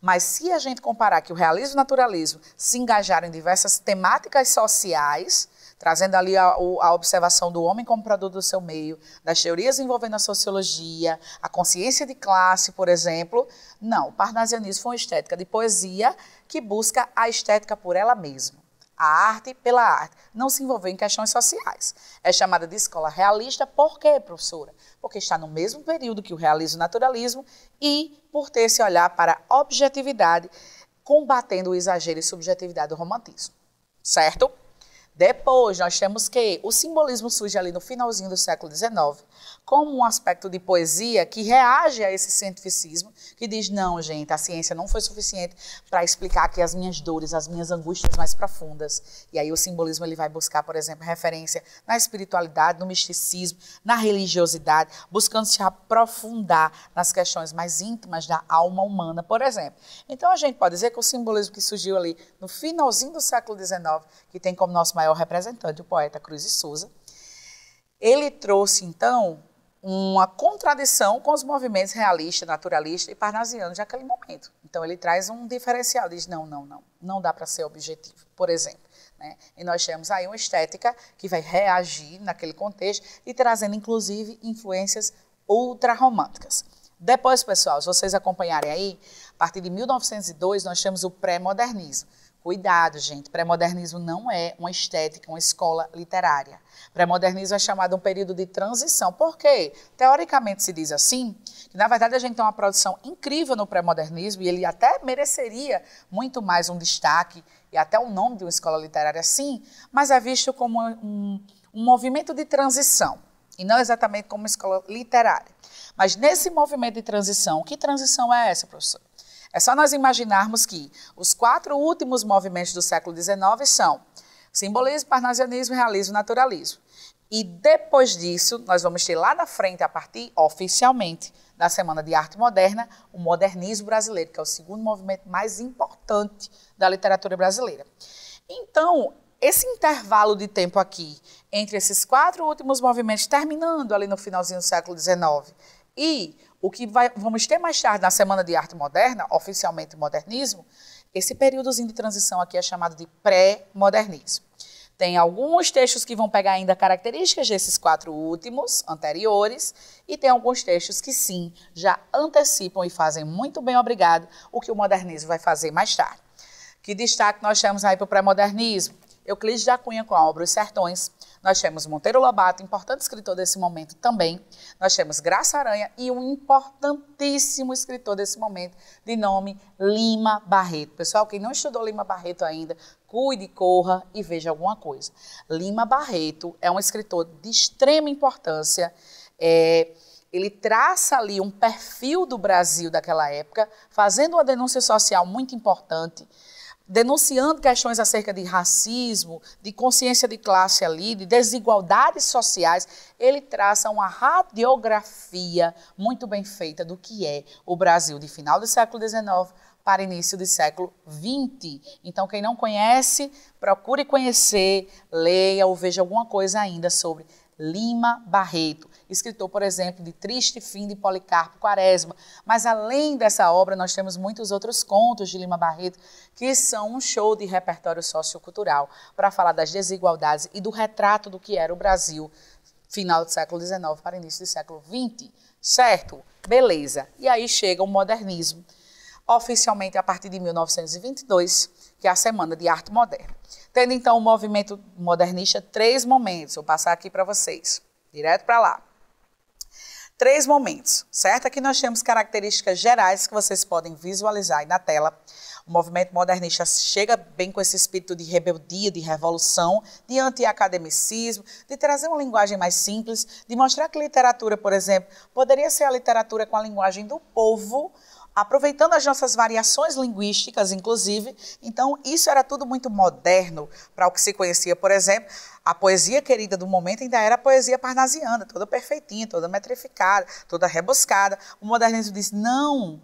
Mas se a gente comparar que o realismo e o naturalismo se engajaram em diversas temáticas sociais, trazendo ali a, a, observação do homem como produto do seu meio, das teorias envolvendo a sociologia, a consciência de classe, por exemplo. Não, o parnasianismo foi uma estética de poesia que busca a estética por ela mesma. A arte pela arte, não se envolveu em questões sociais. É chamada de escola realista por quê, professora? Porque está no mesmo período que o realismo e o naturalismo e por ter esse olhar para a objetividade, combatendo o exagero e subjetividade do romantismo. Certo? Depois, nós temos que o simbolismo surge ali no finalzinho do século XIX, como um aspecto de poesia que reage a esse cientificismo, que diz: não, gente, a ciência não foi suficiente para explicar aqui as minhas dores, as minhas angústias mais profundas. E aí o simbolismo ele vai buscar, por exemplo, referência na espiritualidade, no misticismo, na religiosidade, buscando se aprofundar nas questões mais íntimas da alma humana, por exemplo. Então a gente pode dizer que o simbolismo que surgiu ali no finalzinho do século XIX, que tem como nosso maior representante o poeta Cruz de Souza, ele trouxe então uma contradição com os movimentos realista, naturalista e parnasiano de aquele momento. Então ele traz um diferencial, diz não, não, não, não dá para ser objetivo, por exemplo. Né? E nós temos aí uma estética que vai reagir naquele contexto e trazendo inclusive influências ultrarromânticas. Depois, pessoal, se vocês acompanharem aí, a partir de 1902 nós temos o pré-modernismo Cuidado, gente. Pré-modernismo não é uma estética, uma escola literária. Pré-modernismo é chamado um período de transição. Por quê? Teoricamente se diz assim, que na verdade a gente tem uma produção incrível no pré-modernismo e ele até mereceria muito mais um destaque e até o um nome de uma escola literária, sim, mas é visto como um, um movimento de transição e não exatamente como uma escola literária. Mas nesse movimento de transição, que transição é essa, professor? É só nós imaginarmos que os quatro últimos movimentos do século XIX são simbolismo, parnasianismo, realismo, e naturalismo. E depois disso, nós vamos ter lá na frente, a partir oficialmente da Semana de Arte Moderna, o modernismo brasileiro, que é o segundo movimento mais importante da literatura brasileira. Então, esse intervalo de tempo aqui, entre esses quatro últimos movimentos, terminando ali no finalzinho do século XIX, e o que vai, vamos ter mais tarde na Semana de Arte Moderna, oficialmente modernismo, esse períodozinho de transição aqui é chamado de pré-modernismo. Tem alguns textos que vão pegar ainda características desses quatro últimos, anteriores, e tem alguns textos que sim, já antecipam e fazem muito bem, obrigado, o que o modernismo vai fazer mais tarde. Que destaque nós temos aí para o pré-modernismo? Euclides da Cunha com a obra Os Sertões, nós temos Monteiro Lobato, importante escritor desse momento também. Nós temos Graça Aranha e um importantíssimo escritor desse momento, de nome Lima Barreto. Pessoal, quem não estudou Lima Barreto ainda, cuide, corra e veja alguma coisa. Lima Barreto é um escritor de extrema importância. É, ele traça ali um perfil do Brasil daquela época, fazendo uma denúncia social muito importante denunciando questões acerca de racismo, de consciência de classe ali, de desigualdades sociais, ele traça uma radiografia muito bem feita do que é o Brasil de final do século XIX para início do século XX. Então, quem não conhece, procure conhecer, leia ou veja alguma coisa ainda sobre Lima Barreto escritor, por exemplo, de Triste Fim de Policarpo Quaresma. Mas além dessa obra, nós temos muitos outros contos de Lima Barreto que são um show de repertório sociocultural para falar das desigualdades e do retrato do que era o Brasil final do século XIX para início do século XX. Certo? Beleza. E aí chega o modernismo, oficialmente a partir de 1922, que é a Semana de Arte Moderna. Tendo então o movimento modernista três momentos, vou passar aqui para vocês, direto para lá três momentos, certo? Aqui nós temos características gerais que vocês podem visualizar aí na tela. O movimento modernista chega bem com esse espírito de rebeldia, de revolução, de anti-academicismo, de trazer uma linguagem mais simples, de mostrar que literatura, por exemplo, poderia ser a literatura com a linguagem do povo, aproveitando as nossas variações linguísticas, inclusive. Então, isso era tudo muito moderno para o que se conhecia, por exemplo, a poesia querida do momento ainda era a poesia parnasiana, toda perfeitinha, toda metrificada, toda rebuscada. O modernismo disse: não,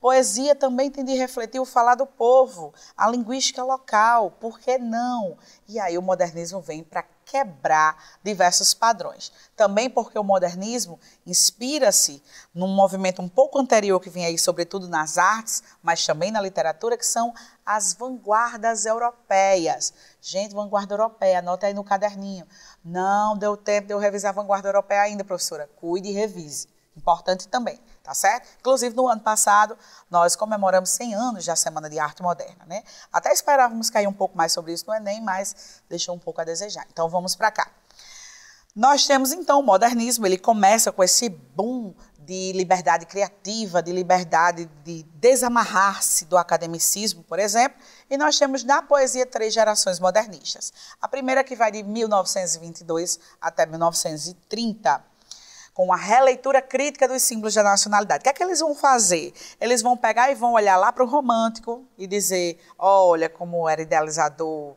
Poesia também tem de refletir o falar do povo, a linguística local, por que não? E aí o modernismo vem para quebrar diversos padrões. Também porque o modernismo inspira-se num movimento um pouco anterior que vinha aí, sobretudo nas artes, mas também na literatura, que são as vanguardas europeias. Gente, vanguarda europeia, anota aí no caderninho. Não deu tempo de eu revisar a vanguarda europeia ainda, professora. Cuide e revise. Importante também, tá certo? Inclusive, no ano passado, nós comemoramos 100 anos da Semana de Arte Moderna, né? Até esperávamos cair um pouco mais sobre isso no Enem, mas deixou um pouco a desejar. Então, vamos para cá. Nós temos, então, o modernismo, ele começa com esse boom de liberdade criativa, de liberdade de desamarrar-se do academicismo, por exemplo, e nós temos na poesia três gerações modernistas. A primeira que vai de 1922 até 1930 com a releitura crítica dos símbolos da nacionalidade. O que é que eles vão fazer? Eles vão pegar e vão olhar lá para o romântico e dizer: olha como era idealizador,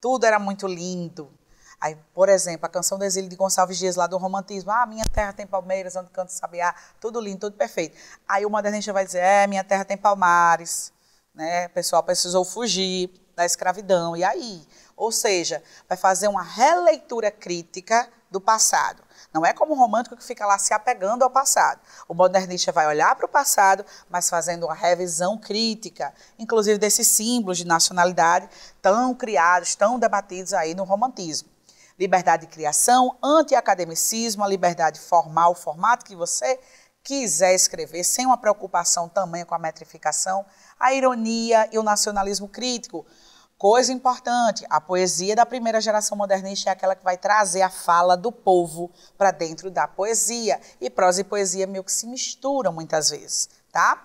tudo era muito lindo. Aí, por exemplo, a canção do Exílio de Gonçalves Dias, lá do romantismo, ah, minha terra tem palmeiras, onde canto sabiá, tudo lindo, tudo perfeito. Aí o modernista vai dizer, é, minha terra tem palmares, né? o pessoal precisou fugir da escravidão, e aí? Ou seja, vai fazer uma releitura crítica do passado. Não é como o romântico que fica lá se apegando ao passado. O modernista vai olhar para o passado, mas fazendo uma revisão crítica, inclusive desses símbolos de nacionalidade tão criados, tão debatidos aí no romantismo. Liberdade de criação, anti-academicismo, a liberdade formal, o formato que você quiser escrever, sem uma preocupação também com a metrificação, a ironia e o nacionalismo crítico, Coisa importante, a poesia da primeira geração modernista é aquela que vai trazer a fala do povo para dentro da poesia. E prosa e poesia meio que se misturam muitas vezes, tá?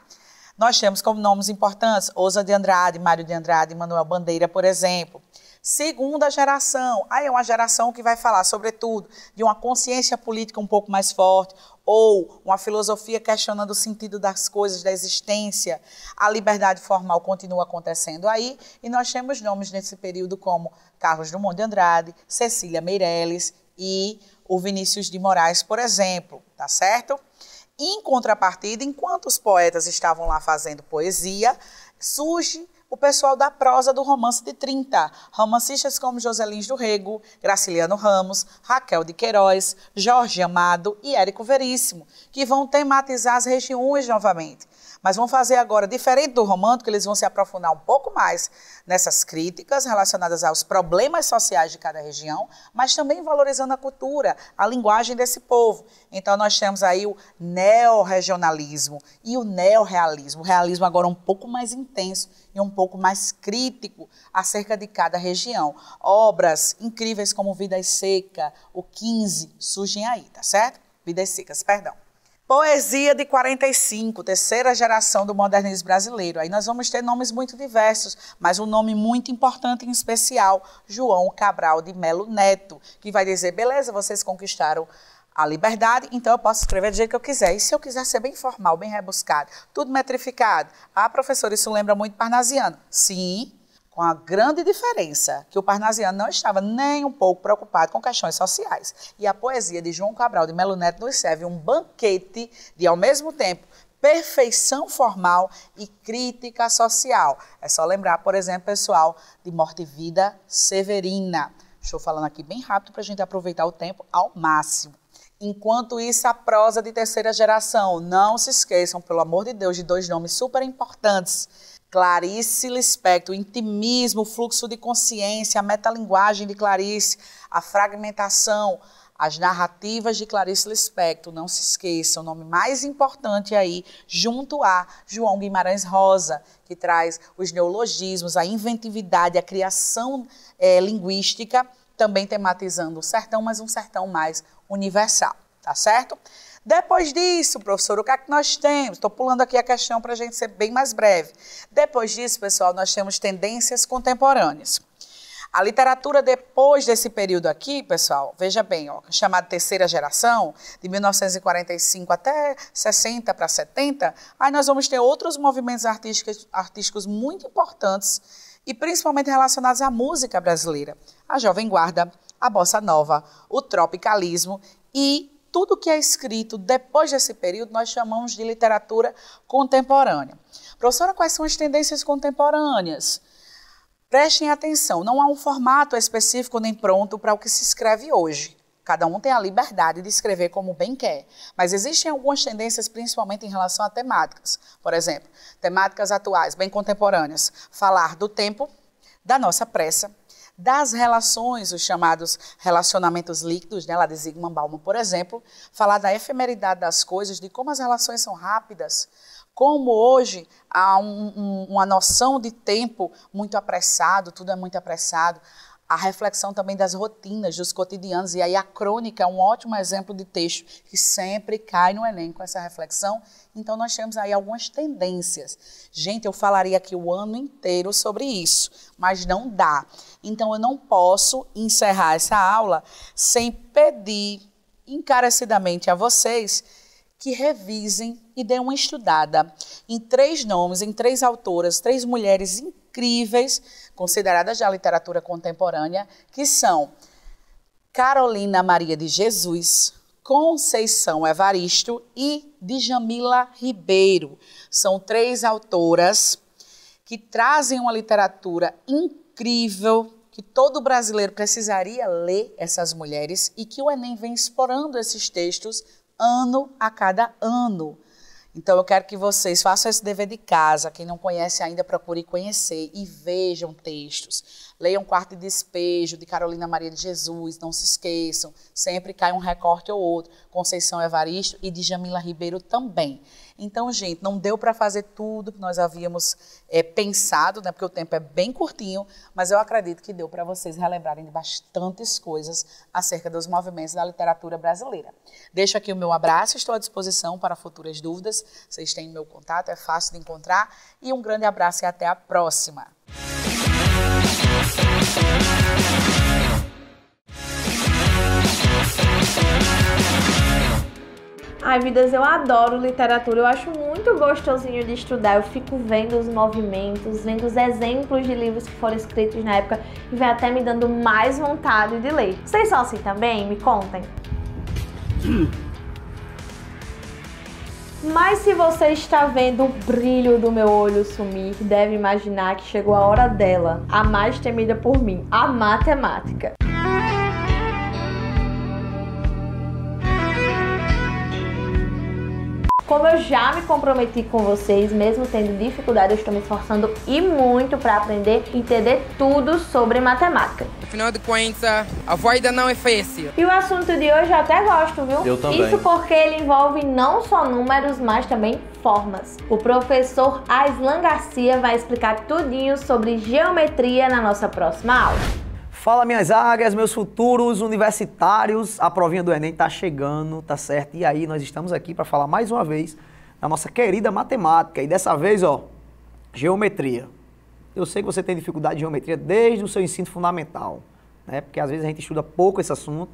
Nós temos como nomes importantes Osa de Andrade, Mário de Andrade, Manuel Bandeira, por exemplo. Segunda geração, aí é uma geração que vai falar, sobretudo, de uma consciência política um pouco mais forte, ou uma filosofia questionando o sentido das coisas, da existência, a liberdade formal continua acontecendo aí, e nós temos nomes nesse período como Carlos Drummond de Andrade, Cecília Meirelles e o Vinícius de Moraes, por exemplo, tá certo? Em contrapartida, enquanto os poetas estavam lá fazendo poesia, surge o pessoal da prosa do romance de 30, romancistas como Joselins do Rego, Graciliano Ramos, Raquel de Queiroz, Jorge Amado e Érico Veríssimo, que vão tematizar as regiões novamente. Mas vão fazer agora, diferente do romântico, eles vão se aprofundar um pouco mais nessas críticas relacionadas aos problemas sociais de cada região, mas também valorizando a cultura, a linguagem desse povo. Então nós temos aí o neorregionalismo e o neorrealismo, o realismo agora um pouco mais intenso, e um pouco mais crítico acerca de cada região. Obras incríveis como Vidas Seca, o 15, surgem aí, tá certo? Vidas Secas, perdão. Poesia de 45, terceira geração do modernismo brasileiro. Aí nós vamos ter nomes muito diversos, mas um nome muito importante em especial, João Cabral de Melo Neto, que vai dizer: beleza, vocês conquistaram a liberdade, então eu posso escrever do jeito que eu quiser. E se eu quiser ser bem formal, bem rebuscado, tudo metrificado? Ah, professor, isso lembra muito parnasiano. Sim, com a grande diferença que o parnasiano não estava nem um pouco preocupado com questões sociais. E a poesia de João Cabral de Melo Neto nos serve um banquete de, ao mesmo tempo, perfeição formal e crítica social. É só lembrar, por exemplo, pessoal, de Morte e Vida Severina. Estou falando aqui bem rápido para a gente aproveitar o tempo ao máximo. Enquanto isso, a prosa de terceira geração. Não se esqueçam, pelo amor de Deus, de dois nomes super importantes. Clarice Lispector, o intimismo, o fluxo de consciência, a metalinguagem de Clarice, a fragmentação, as narrativas de Clarice Lispector, não se esqueçam, o nome mais importante aí, junto a João Guimarães Rosa, que traz os neologismos, a inventividade, a criação é, linguística, também tematizando o sertão, mas um sertão mais universal, tá certo? Depois disso, professor, o que é que nós temos? Estou pulando aqui a questão para a gente ser bem mais breve. Depois disso, pessoal, nós temos tendências contemporâneas. A literatura depois desse período aqui, pessoal, veja bem, ó, chamada terceira geração, de 1945 até 60 para 70, aí nós vamos ter outros movimentos artísticos, artísticos muito importantes e principalmente relacionados à música brasileira. A Jovem Guarda, a bossa nova, o tropicalismo e tudo que é escrito depois desse período nós chamamos de literatura contemporânea. Professora, quais são as tendências contemporâneas? Prestem atenção, não há um formato específico nem pronto para o que se escreve hoje. Cada um tem a liberdade de escrever como bem quer, mas existem algumas tendências, principalmente em relação a temáticas. Por exemplo, temáticas atuais, bem contemporâneas, falar do tempo, da nossa pressa, das relações, os chamados relacionamentos líquidos, né, lá de Zygmunt Bauman, por exemplo, falar da efemeridade das coisas, de como as relações são rápidas, como hoje há um, um, uma noção de tempo muito apressado, tudo é muito apressado, a reflexão também das rotinas, dos cotidianos, e aí a crônica é um ótimo exemplo de texto que sempre cai no Enem com essa reflexão. Então, nós temos aí algumas tendências. Gente, eu falaria aqui o ano inteiro sobre isso, mas não dá. Então, eu não posso encerrar essa aula sem pedir encarecidamente a vocês que revisem e dêem uma estudada em três nomes, em três autoras, três mulheres incríveis incríveis, consideradas já literatura contemporânea, que são Carolina Maria de Jesus, Conceição Evaristo e Djamila Ribeiro. São três autoras que trazem uma literatura incrível que todo brasileiro precisaria ler essas mulheres e que o Enem vem explorando esses textos ano a cada ano. Então eu quero que vocês façam esse dever de casa. Quem não conhece ainda, procure conhecer e vejam textos. Leiam Quarto de Despejo, de Carolina Maria de Jesus, não se esqueçam. Sempre cai um recorte ou outro. Conceição Evaristo e de Jamila Ribeiro também. Então, gente, não deu para fazer tudo que nós havíamos é, pensado, né? Porque o tempo é bem curtinho, mas eu acredito que deu para vocês relembrarem de bastantes coisas acerca dos movimentos da literatura brasileira. Deixo aqui o meu abraço, estou à disposição para futuras dúvidas. Vocês têm meu contato, é fácil de encontrar. E um grande abraço e até a próxima. Música Ai, Vidas, eu adoro literatura, eu acho muito gostosinho de estudar. Eu fico vendo os movimentos, vendo os exemplos de livros que foram escritos na época e vai até me dando mais vontade de ler. Vocês são assim também? Me contem. Mas se você está vendo o brilho do meu olho sumir, deve imaginar que chegou a hora dela, a mais temida por mim, a matemática. Como eu já me comprometi com vocês, mesmo tendo dificuldade, eu estou me esforçando e muito para aprender e entender tudo sobre matemática. Afinal de contas, a voida não é fácil. E o assunto de hoje eu até gosto, viu? Eu também. Isso porque ele envolve não só números, mas também formas. O professor Aislan Garcia vai explicar tudinho sobre geometria na nossa próxima aula. Fala minhas águias, meus futuros universitários. A provinha do Enem está chegando, tá certo? E aí nós estamos aqui para falar mais uma vez da nossa querida matemática e dessa vez, ó, geometria. Eu sei que você tem dificuldade de geometria desde o seu ensino fundamental, né? Porque às vezes a gente estuda pouco esse assunto,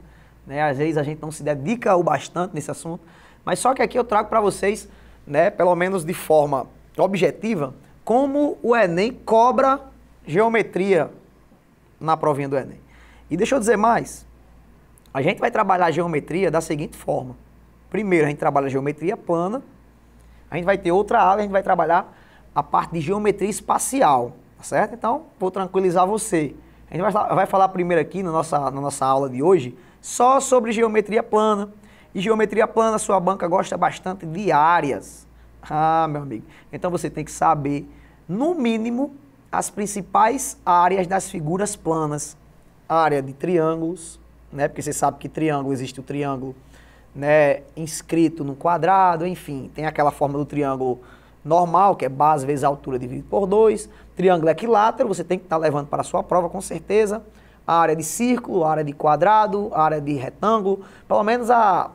né? Às vezes a gente não se dedica o bastante nesse assunto, mas só que aqui eu trago para vocês, né, pelo menos de forma objetiva, como o ENEM cobra geometria na provinha do Enem. E deixa eu dizer mais. A gente vai trabalhar a geometria da seguinte forma. Primeiro, a gente trabalha a geometria plana. A gente vai ter outra aula, a gente vai trabalhar a parte de geometria espacial, tá certo? Então, vou tranquilizar você. A gente vai, vai falar primeiro aqui na nossa, na nossa aula de hoje só sobre geometria plana. E geometria plana, sua banca gosta bastante de áreas. Ah, meu amigo. Então você tem que saber, no mínimo, as principais áreas das figuras planas. A área de triângulos, né? Porque você sabe que triângulo existe o triângulo, né, inscrito no quadrado, enfim, tem aquela forma do triângulo normal, que é base vezes altura dividido por 2, triângulo equilátero, você tem que estar tá levando para a sua prova com certeza. A área de círculo, a área de quadrado, a área de retângulo, pelo menos a,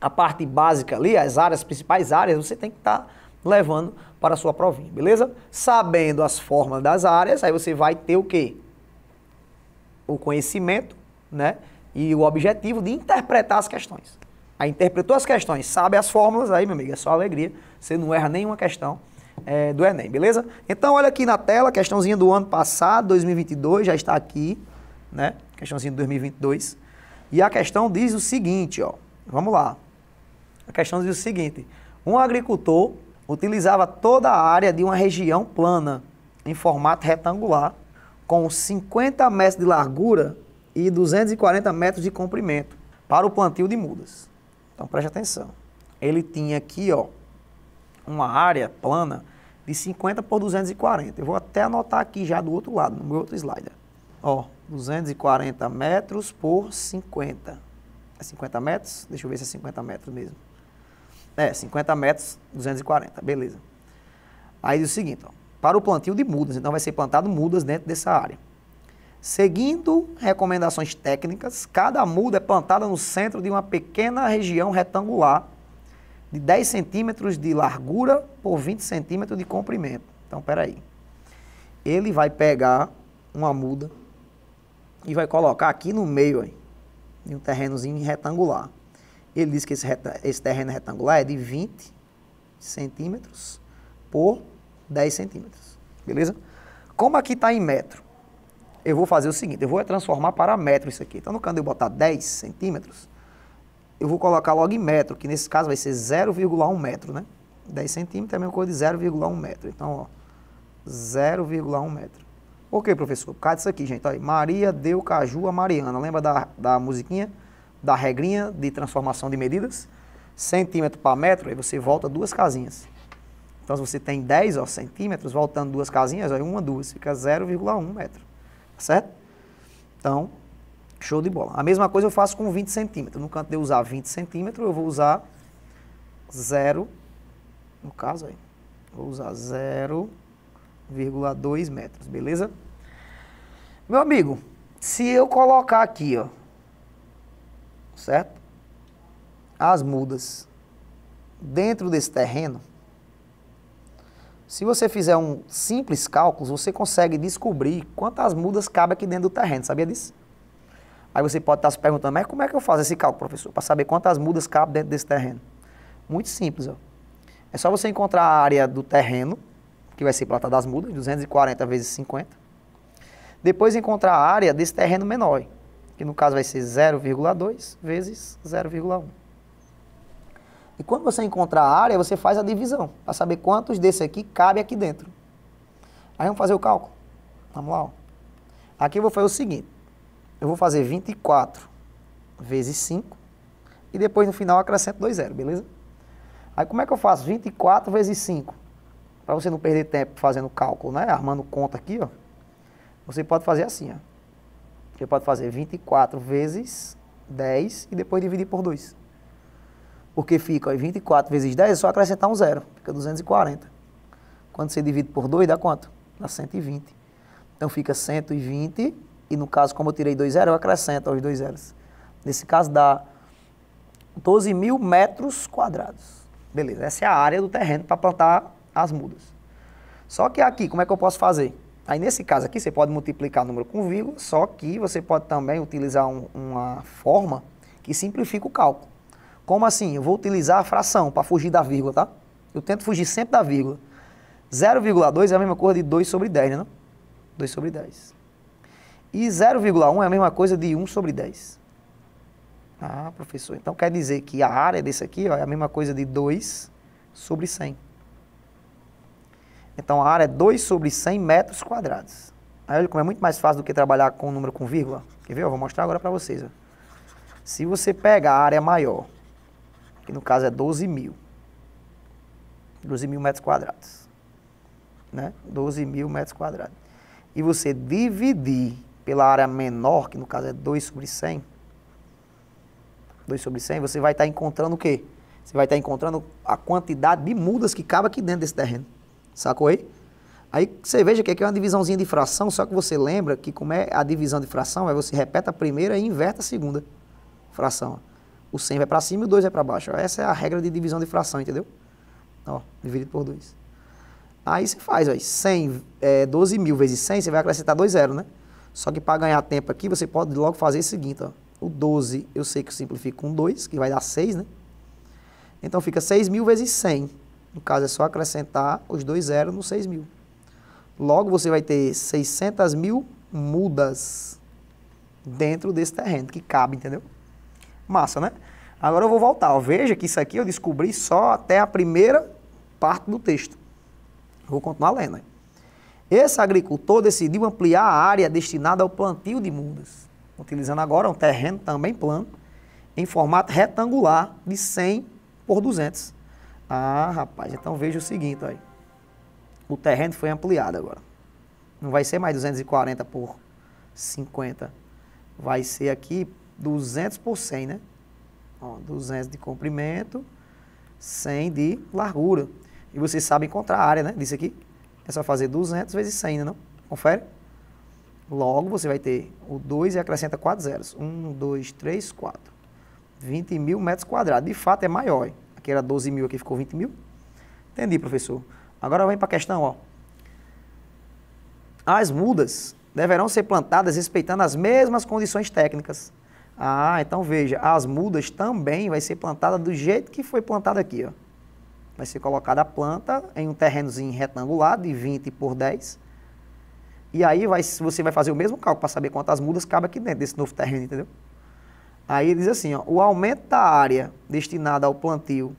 a parte básica ali, as áreas, as principais áreas, você tem que estar tá levando para a sua provinha, beleza? Sabendo as formas das áreas, aí você vai ter o quê? O conhecimento, né? E o objetivo de interpretar as questões. Aí interpretou as questões, sabe as fórmulas, aí, meu amigo, é só alegria. Você não erra nenhuma questão é, do Enem, beleza? Então, olha aqui na tela, questãozinha do ano passado, 2022, já está aqui, né? Questãozinha de 2022. E a questão diz o seguinte, ó. Vamos lá. A questão diz o seguinte. Um agricultor utilizava toda a área de uma região plana, em formato retangular, com 50 metros de largura e 240 metros de comprimento, para o plantio de mudas. Então preste atenção. Ele tinha aqui ó, uma área plana de 50 por 240. Eu vou até anotar aqui já do outro lado, no meu outro slide. Ó, 240 metros por 50. É 50 metros? Deixa eu ver se é 50 metros mesmo. É, 50 metros, 240, beleza. Aí diz o seguinte, ó, para o plantio de mudas, então vai ser plantado mudas dentro dessa área. Seguindo recomendações técnicas, cada muda é plantada no centro de uma pequena região retangular de 10 centímetros de largura por 20 centímetros de comprimento. Então, peraí. Ele vai pegar uma muda e vai colocar aqui no meio aí, em um terrenozinho retangular. Ele diz que esse, reta, esse terreno retangular é de 20 centímetros por 10 centímetros. Beleza? Como aqui está em metro, eu vou fazer o seguinte, eu vou transformar para metro isso aqui. Então, no canto eu botar 10 centímetros, eu vou colocar logo em metro, que nesse caso vai ser 0,1 metro, né? 10 centímetros é a mesma coisa de 0,1 metro. Então, ó, 0,1 metro. Ok, professor, por causa disso aqui, gente. Olha, Maria deu caju a Mariana. Lembra da, da musiquinha? da regrinha de transformação de medidas, centímetro para metro, aí você volta duas casinhas. Então, se você tem 10 ó, centímetros, voltando duas casinhas, aí uma, duas, fica 0,1 metro, tá certo? Então, show de bola. A mesma coisa eu faço com 20 centímetros. No canto de eu usar 20 centímetros, eu vou usar 0, no caso aí, vou usar 0,2 metros, beleza? Meu amigo, se eu colocar aqui, ó, certo? As mudas. Dentro desse terreno, se você fizer um simples cálculo, você consegue descobrir quantas mudas cabem aqui dentro do terreno, sabia disso? Aí você pode estar se perguntando, mas como é que eu faço esse cálculo, professor, para saber quantas mudas cabem dentro desse terreno? Muito simples, ó. É só você encontrar a área do terreno, que vai ser planta das mudas, 240 vezes 50. Depois encontrar a área desse terreno menor, que no caso vai ser 0,2 vezes 0,1. E quando você encontrar a área, você faz a divisão, para saber quantos desse aqui cabe aqui dentro. Aí vamos fazer o cálculo. Vamos lá. Ó. Aqui eu vou fazer o seguinte. Eu vou fazer 24 vezes 5 e depois no final acrescento dois zeros, beleza? Aí como é que eu faço? 24 vezes 5. Para você não perder tempo fazendo cálculo, né? Armando conta aqui, ó. Você pode fazer assim, ó. Você pode fazer 24 vezes 10 e depois dividir por 2. Porque fica ó, 24 vezes 10 é só acrescentar um zero, fica 240. Quando você divide por 2, dá quanto? Dá 120. Então fica 120, e no caso, como eu tirei dois zeros, eu acrescento os dois zeros. Nesse caso, dá 12 mil metros quadrados. Beleza, essa é a área do terreno para plantar as mudas. Só que aqui, como é que eu posso fazer? Aí nesse caso aqui você pode multiplicar o número com vírgula, só que você pode também utilizar um, uma forma que simplifica o cálculo. Como assim? Eu vou utilizar a fração para fugir da vírgula, tá? Eu tento fugir sempre da vírgula. 0,2 é a mesma coisa de 2 sobre 10, né? 2 sobre 10. E 0,1 é a mesma coisa de 1 sobre 10. Ah, professor, então quer dizer que a área desse aqui ó, é a mesma coisa de 2 sobre 100. Então a área é 2 sobre 100 metros quadrados. Aí olha como é muito mais fácil do que trabalhar com um número com vírgula. Quer ver? Eu vou mostrar agora para vocês. Ó. Se você pega a área maior, que no caso é 12 mil, 12 mil metros quadrados, né? 12 mil metros quadrados, e você dividir pela área menor, que no caso é 2 sobre 100, 2 sobre 100, você vai estar tá encontrando o quê? Você vai estar tá encontrando a quantidade de mudas que cabe aqui dentro desse terreno. Sacou aí? Aí você veja que aqui é uma divisãozinha de fração, só que você lembra que como é a divisão de fração, é você repete a primeira e inverte a segunda fração. O 100 vai para cima e o 2 vai para baixo. Essa é a regra de divisão de fração, entendeu? Ó, dividido por 2. Aí você faz, ó, 100, é, 12 mil vezes 100, você vai acrescentar 2 zero, né? Só que para ganhar tempo aqui, você pode logo fazer o seguinte, ó. O 12, eu sei que eu simplifico com 2, que vai dar 6, né? Então fica 6 mil vezes 100 no caso, é só acrescentar os dois zeros nos 6 mil. Logo, você vai ter 600 mil mudas dentro desse terreno, que cabe, entendeu? Massa, né? Agora eu vou voltar. Ó. Veja que isso aqui eu descobri só até a primeira parte do texto. Vou continuar lendo. Né? Esse agricultor decidiu ampliar a área destinada ao plantio de mudas, utilizando agora um terreno também plano, em formato retangular de 100 por 200 ah, rapaz, então veja o seguinte, olha. o terreno foi ampliado agora. Não vai ser mais 240 por 50, vai ser aqui 200 por 100, né? Ó, 200 de comprimento, 100 de largura. E vocês sabem encontrar a área, né? Disso aqui. É só fazer 200 vezes 100, né? Não? Confere. Logo, você vai ter o 2 e acrescenta 4 zeros. 1, 2, 3, 4. 20 mil metros quadrados. De fato, é maior. Hein? que era 12 mil, aqui ficou 20 mil. Entendi, professor. Agora vem para a questão, ó. As mudas deverão ser plantadas respeitando as mesmas condições técnicas. Ah, então veja, as mudas também vai ser plantada do jeito que foi plantada aqui, ó. Vai ser colocada a planta em um terrenozinho retangular de 20 por 10. E aí vai, você vai fazer o mesmo cálculo para saber quantas mudas cabe aqui dentro desse novo terreno, entendeu? Aí ele diz assim, ó, o aumento da área destinada ao plantio,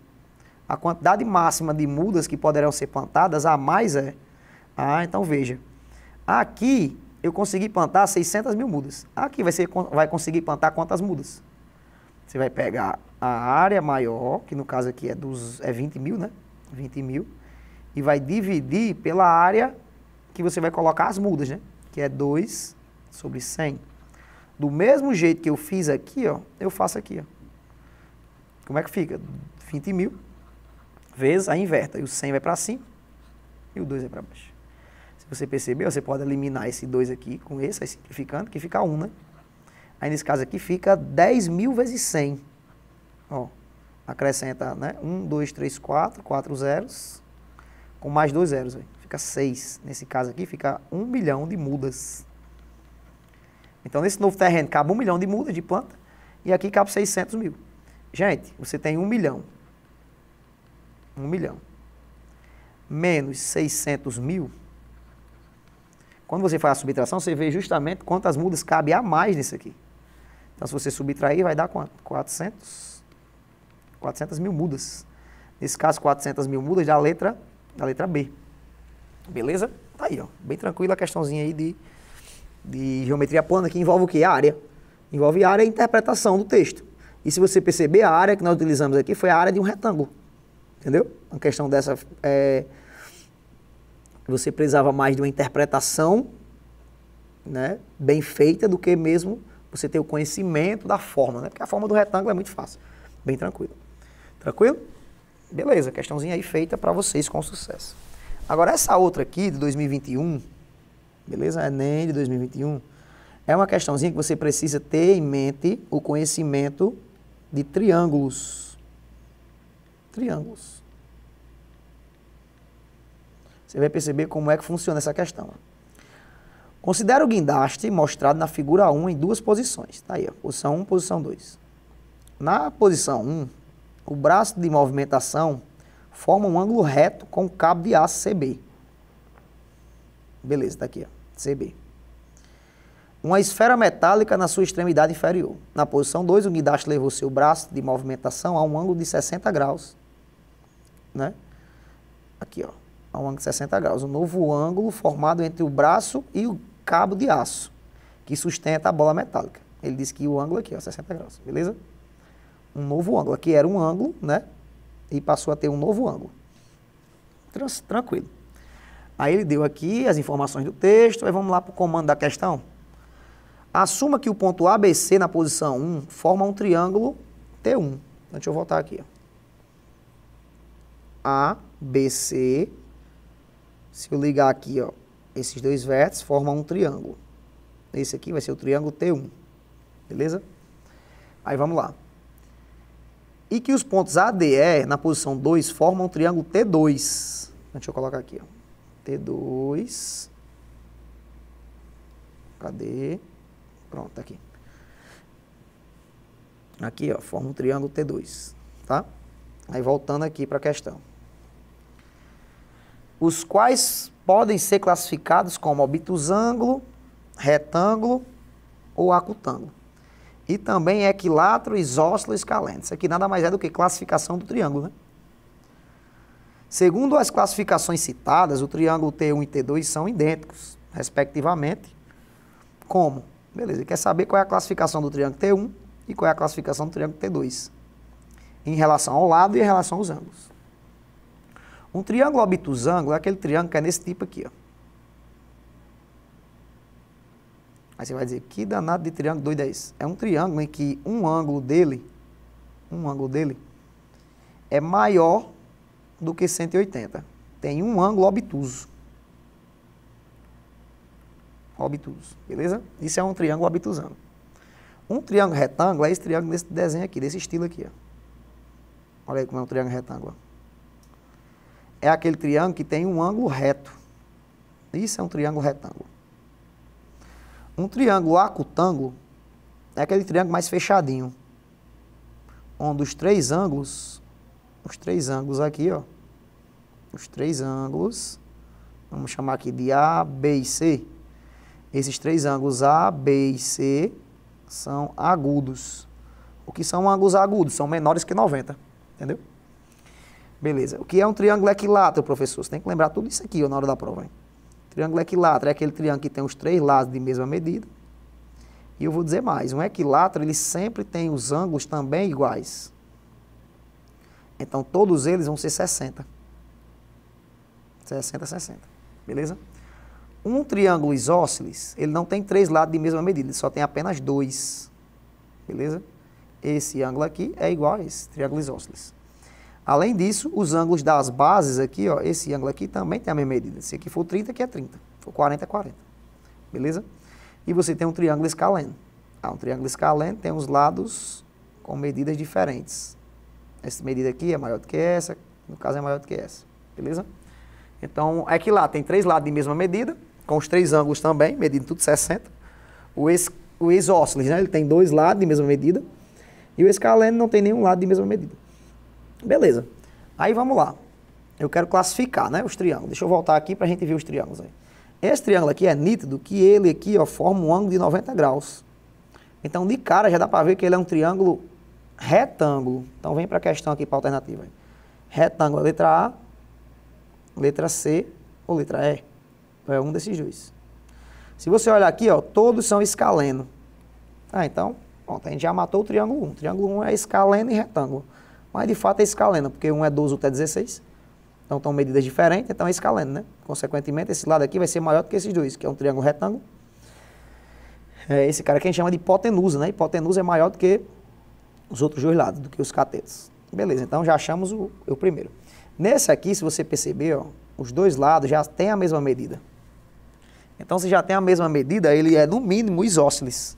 a quantidade máxima de mudas que poderão ser plantadas, a mais é. Ah, então veja. Aqui eu consegui plantar 600 mil mudas. Aqui vai, ser, vai conseguir plantar quantas mudas? Você vai pegar a área maior, que no caso aqui é, dos, é 20 mil, né? 20 mil. E vai dividir pela área que você vai colocar as mudas, né? Que é 2 sobre 100. Do mesmo jeito que eu fiz aqui, ó, eu faço aqui. Ó. Como é que fica? 20 mil vezes a inverta. E o 100 vai para cima e o 2 vai para baixo. Se você percebeu, você pode eliminar esse 2 aqui com esse, aí simplificando, que fica 1, né? Aí nesse caso aqui fica 10 mil vezes 100. Ó, acrescenta, né? 1, 2, 3, 4, 4 zeros, com mais dois zeros, véio. fica 6. Nesse caso aqui fica 1 milhão de mudas. Então, nesse novo terreno, cabe um milhão de mudas de planta e aqui cabe 600 mil. Gente, você tem um milhão. Um milhão. Menos 600 mil. Quando você faz a subtração, você vê justamente quantas mudas cabe a mais nisso aqui. Então, se você subtrair, vai dar quanto? 400, 400 mil mudas. Nesse caso, 400 mil mudas da letra, da letra B. Beleza? Tá aí, ó. Bem tranquila a questãozinha aí de de geometria plana que envolve o que? A área. Envolve área e interpretação do texto. E se você perceber, a área que nós utilizamos aqui foi a área de um retângulo. Entendeu? Uma questão dessa é, você precisava mais de uma interpretação né, bem feita do que mesmo você ter o conhecimento da forma, né? Porque a forma do retângulo é muito fácil, bem tranquilo. Tranquilo? Beleza, questãozinha aí feita para vocês com sucesso. Agora essa outra aqui de 2021 beleza? Enem de 2021. É uma questãozinha que você precisa ter em mente o conhecimento de triângulos. Triângulos. Você vai perceber como é que funciona essa questão. Considere o guindaste mostrado na figura 1 em duas posições. Está aí, posição 1, posição 2. Na posição 1, o braço de movimentação forma um ângulo reto com o cabo de aço CB. Beleza, está aqui. Ó. CB. Uma esfera metálica na sua extremidade inferior. Na posição 2, o guindaste levou seu braço de movimentação a um ângulo de 60 graus. Né? Aqui, ó, a um ângulo de 60 graus. Um novo ângulo formado entre o braço e o cabo de aço, que sustenta a bola metálica. Ele disse que o ângulo aqui, ó, 60 graus, beleza? Um novo ângulo. Aqui era um ângulo, né? E passou a ter um novo ângulo. Trans tranquilo. Aí ele deu aqui as informações do texto, aí vamos lá para o comando da questão. Assuma que o ponto ABC na posição 1 forma um triângulo T1. Deixa eu voltar aqui. A, B, C. Se eu ligar aqui, ó, esses dois vértices formam um triângulo. Esse aqui vai ser o triângulo T1. Beleza? Aí vamos lá. E que os pontos ADE na posição 2 formam um triângulo T2. Deixa eu colocar aqui, ó. T dois, cadê? Pronto, aqui. Aqui, ó, forma um triângulo T2, tá? Aí voltando aqui para a questão. Os quais podem ser classificados como obtusângulo, retângulo ou acutângulo. E também equilátero, isósceles, escaleno. Isso aqui nada mais é do que classificação do triângulo, né? Segundo as classificações citadas, o triângulo T1 e T2 são idênticos, respectivamente. Como? Beleza, ele quer saber qual é a classificação do triângulo T1 e qual é a classificação do triângulo T2 em relação ao lado e em relação aos ângulos. Um triângulo obtusângulo é aquele triângulo que é nesse tipo aqui. Ó. Aí você vai dizer, que danado de triângulo 210. é esse? É um triângulo em que um ângulo dele, um ângulo dele, é maior do que 180. Tem um ângulo obtuso. Obtuso, beleza? Isso é um triângulo obtusano. Um triângulo retângulo é esse triângulo desse desenho aqui, desse estilo aqui. Ó. Olha aí como é um triângulo retângulo. É aquele triângulo que tem um ângulo reto. Isso é um triângulo retângulo. Um triângulo acutângulo é aquele triângulo mais fechadinho, onde os três ângulos os três ângulos aqui, ó. Os três ângulos, vamos chamar aqui de A, B e C. Esses três ângulos A, B e C são agudos. O que são ângulos agudos? São menores que 90, entendeu? Beleza. O que é um triângulo equilátero, professor? Você tem que lembrar tudo isso aqui ó, na hora da prova. Hein? Triângulo equilátero é aquele triângulo que tem os três lados de mesma medida. E eu vou dizer mais, um equilátero ele sempre tem os ângulos também iguais. Então todos eles vão ser 60. 60, 60. Beleza? Um triângulo isósceles, ele não tem três lados de mesma medida, ele só tem apenas dois. Beleza? Esse ângulo aqui é igual a esse, triângulo isósceles. Além disso, os ângulos das bases aqui, ó, esse ângulo aqui também tem a mesma medida. Se aqui for 30, aqui é 30. Se for 40, é 40. Beleza? E você tem um triângulo escaleno. Ah, um triângulo escaleno tem os lados com medidas diferentes. Essa medida aqui é maior do que essa, no caso é maior do que essa, beleza? Então, é que lá tem três lados de mesma medida, com os três ângulos também, medindo tudo 60. O, ex, o isósceles, né, ele tem dois lados de mesma medida, e o escaleno não tem nenhum lado de mesma medida. Beleza. Aí vamos lá. Eu quero classificar né, os triângulos. Deixa eu voltar aqui para a gente ver os triângulos. Aí. Esse triângulo aqui é nítido que ele aqui ó, forma um ângulo de 90 graus. Então, de cara, já dá para ver que ele é um triângulo retângulo. Então vem para a questão aqui para a alternativa. Retângulo é letra A, letra C ou letra E. Então, é um desses dois. Se você olhar aqui, ó, todos são escaleno. Ah, então, pronto, a gente já matou o triângulo 1. Triângulo 1 é escaleno e retângulo. Mas de fato é escaleno, porque um é 12, outro é 16. Então estão medidas diferentes, então é escaleno, né? Consequentemente, esse lado aqui vai ser maior do que esses dois, que é um triângulo retângulo. É esse cara que a gente chama de hipotenusa, né? Hipotenusa é maior do que os outros dois lados do que os catetos. Beleza, então já achamos o, o primeiro. Nesse aqui, se você perceber, ó, os dois lados já têm a mesma medida. Então, se já tem a mesma medida, ele é no mínimo isósceles.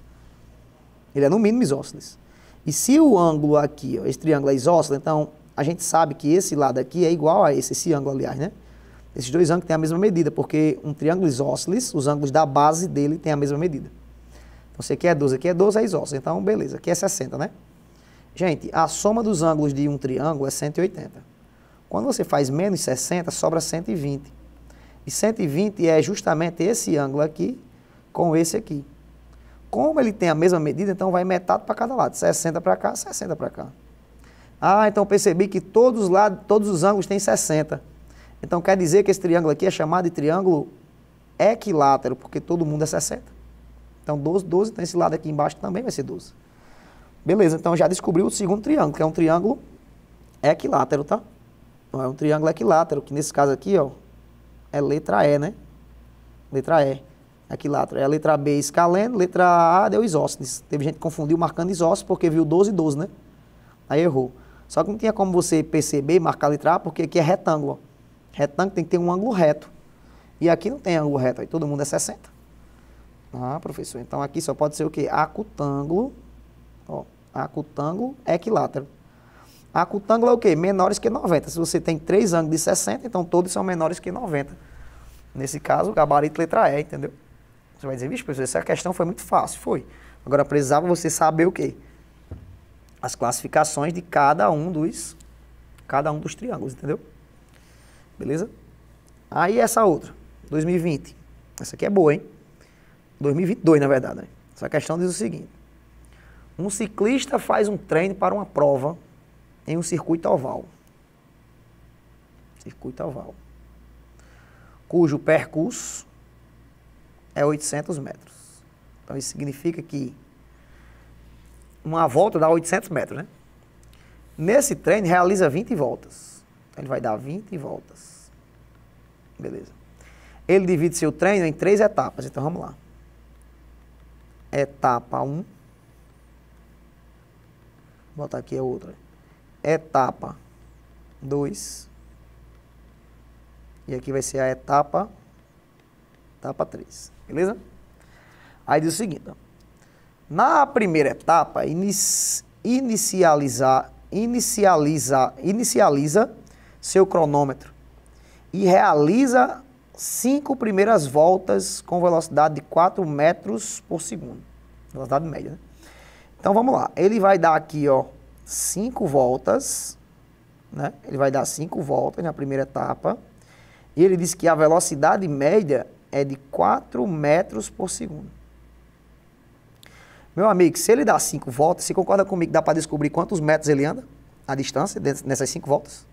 Ele é no mínimo isósceles. E se o ângulo aqui, ó, esse triângulo é isósceles, então a gente sabe que esse lado aqui é igual a esse, esse ângulo, aliás, né? Esses dois ângulos têm a mesma medida, porque um triângulo isósceles, os ângulos da base dele têm a mesma medida. Então, se aqui é 12, aqui é 12, é isósceles. Então, beleza, aqui é 60, né? Gente, a soma dos ângulos de um triângulo é 180. Quando você faz menos 60, sobra 120. E 120 é justamente esse ângulo aqui com esse aqui. Como ele tem a mesma medida, então vai metade para cada lado. 60 para cá, 60 para cá. Ah, então percebi que todos os lados, todos os ângulos têm 60. Então quer dizer que esse triângulo aqui é chamado de triângulo equilátero, porque todo mundo é 60. Então 12, 12, então esse lado aqui embaixo também vai ser 12. Beleza, então já descobriu o segundo triângulo, que é um triângulo equilátero, tá? Não é um triângulo equilátero, que nesse caso aqui, ó, é letra E, né? Letra E, equilátero. É a letra B escaleno, letra A deu isósceles. Teve gente que confundiu marcando isósceles porque viu 12 e 12, né? Aí errou. Só que não tinha como você perceber, marcar a letra A, porque aqui é retângulo. Ó. Retângulo tem que ter um ângulo reto. E aqui não tem ângulo reto, aí todo mundo é 60. Ah, professor, então aqui só pode ser o quê? Acutângulo Acutângulo, é equilátero. Acutângulo é o quê? Menores que 90. Se você tem três ângulos de 60, então todos são menores que 90. Nesse caso, o gabarito letra E, entendeu? Você vai dizer, vixe, professor, essa questão foi muito fácil. Foi. Agora precisava você saber o quê? As classificações de cada um dos cada um dos triângulos, entendeu? Beleza? Aí essa outra, 2020. Essa aqui é boa, hein? 2022, na verdade. Né? Essa questão diz o seguinte: um ciclista faz um treino para uma prova em um circuito oval. Circuito oval. Cujo percurso é 800 metros. Então isso significa que uma volta dá 800 metros, né? Nesse treino realiza 20 voltas. Então ele vai dar 20 voltas. Beleza. Ele divide seu treino em três etapas. Então vamos lá. Etapa 1. Um, Vou botar aqui a outra. Etapa 2. E aqui vai ser a etapa, etapa 3. Beleza? Aí diz o seguinte. Na primeira etapa, inicializar, inicializa, inicializa seu cronômetro e realiza cinco primeiras voltas com velocidade de 4 metros por segundo. Velocidade média, né? Então vamos lá. Ele vai dar aqui, ó, cinco voltas, né? Ele vai dar cinco voltas na primeira etapa. E ele diz que a velocidade média é de 4 metros por segundo. Meu amigo, se ele dá cinco voltas, você concorda comigo que dá para descobrir quantos metros ele anda? A distância nessas cinco voltas?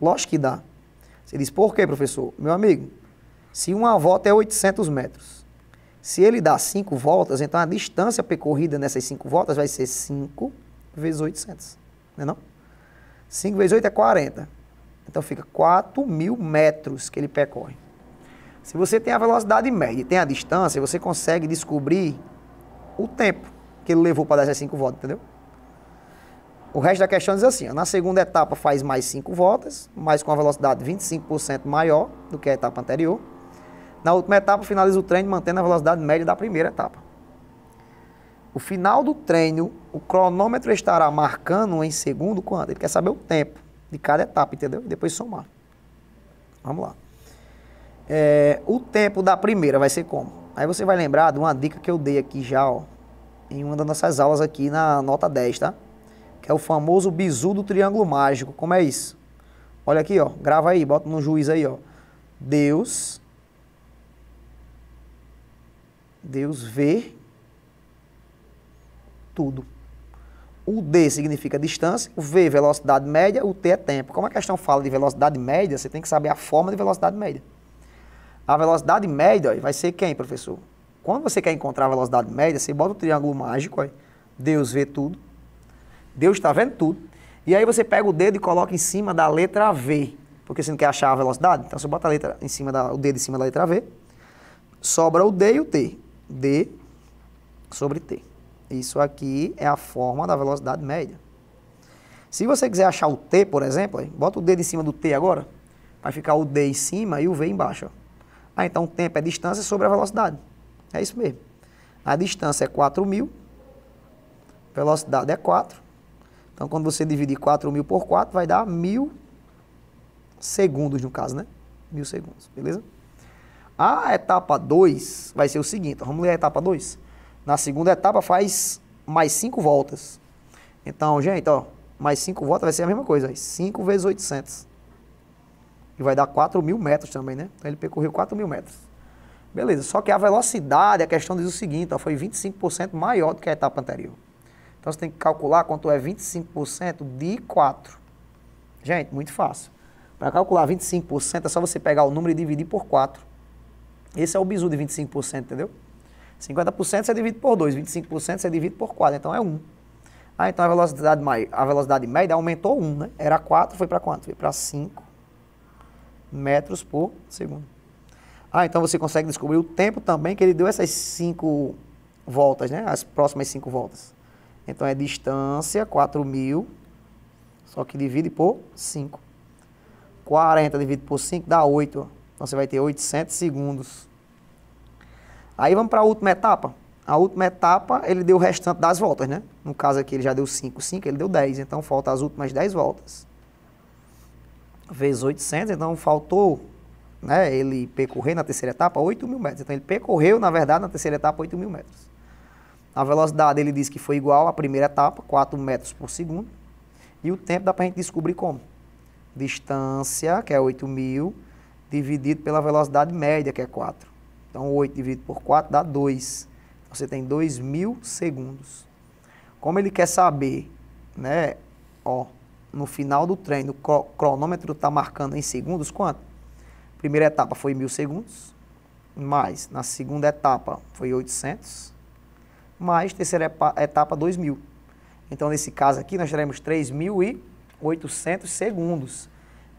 Lógico que dá. Você diz, por quê, professor? Meu amigo, se uma volta é 800 metros, se ele dá cinco voltas, então a distância percorrida nessas cinco voltas vai ser 5 vezes 800. Né não é não? 5 vezes 8 é 40. Então fica 4 mil metros que ele percorre. Se você tem a velocidade média e tem a distância, você consegue descobrir o tempo que ele levou para dar essas cinco voltas, entendeu? O resto da questão diz assim, ó, na segunda etapa faz mais cinco voltas, mas com a velocidade 25% maior do que a etapa anterior. Na última etapa, finaliza o treino mantendo a velocidade média da primeira etapa. O final do treino, o cronômetro estará marcando em segundo quanto? Ele quer saber o tempo de cada etapa, entendeu? E depois somar. Vamos lá. É, o tempo da primeira vai ser como? Aí você vai lembrar de uma dica que eu dei aqui já, ó, em uma das nossas aulas aqui na nota 10, tá? Que é o famoso bizu do triângulo mágico. Como é isso? Olha aqui, ó. Grava aí, bota no juiz aí, ó. Deus Deus vê tudo. O D significa distância, o V velocidade média, o T é tempo. Como a questão fala de velocidade média, você tem que saber a forma de velocidade média. A velocidade média vai ser quem, professor? Quando você quer encontrar a velocidade média, você bota o triângulo mágico, aí. Deus vê tudo, Deus está vendo tudo, e aí você pega o dedo e coloca em cima da letra V, porque você não quer achar a velocidade, então você bota a letra em cima da, o dedo em cima da letra V, sobra o D e o T d sobre t. Isso aqui é a forma da velocidade média. Se você quiser achar o t, por exemplo, bota o d em cima do t agora, vai ficar o d em cima e o v embaixo. Ah, então o tempo é distância sobre a velocidade. É isso mesmo. A distância é 4.000, mil, velocidade é 4. Então, quando você dividir 4.000 mil por 4, vai dar mil segundos, no caso, né? Mil segundos, beleza? A etapa 2 vai ser o seguinte, vamos ler a etapa 2? Na segunda etapa faz mais 5 voltas. Então, gente, ó, mais 5 voltas vai ser a mesma coisa, 5 vezes 800. E vai dar 4 mil metros também, né? Então ele percorreu 4 mil metros. Beleza, só que a velocidade, a questão diz o seguinte, ó, foi 25% maior do que a etapa anterior. Então você tem que calcular quanto é 25% de 4. Gente, muito fácil. Para calcular 25% é só você pegar o número e dividir por 4. Esse é o bizu de 25%, entendeu? 50% você divide por 2, 25% você divide por 4, então é 1. Ah, então a velocidade, a velocidade média aumentou 1, né? Era 4, foi para quanto? Foi para 5 metros por segundo. Ah, então você consegue descobrir o tempo também que ele deu essas 5 voltas, né? As próximas 5 voltas. Então é distância, 4.000, só que divide por 5. 40 dividido por 5 dá 8, então você vai ter 800 segundos. Aí vamos para a última etapa. A última etapa, ele deu o restante das voltas, né? No caso aqui, ele já deu 5, 5, ele deu 10. Então, falta as últimas 10 voltas. Vezes 800, então faltou né, ele percorrer na terceira etapa 8 mil metros. Então, ele percorreu, na verdade, na terceira etapa 8 mil metros. A velocidade, ele disse que foi igual à primeira etapa, 4 metros por segundo. E o tempo dá para a gente descobrir como. Distância, que é 8 mil, dividido pela velocidade média, que é 4. Então, 8 dividido por 4 dá 2. você tem 2.000 segundos. Como ele quer saber, né, ó, no final do treino, o cronômetro está marcando em segundos quanto? Primeira etapa foi 1.000 segundos, mais na segunda etapa foi 800, mais terceira etapa 2.000. Então, nesse caso aqui, nós teremos 3.800 segundos.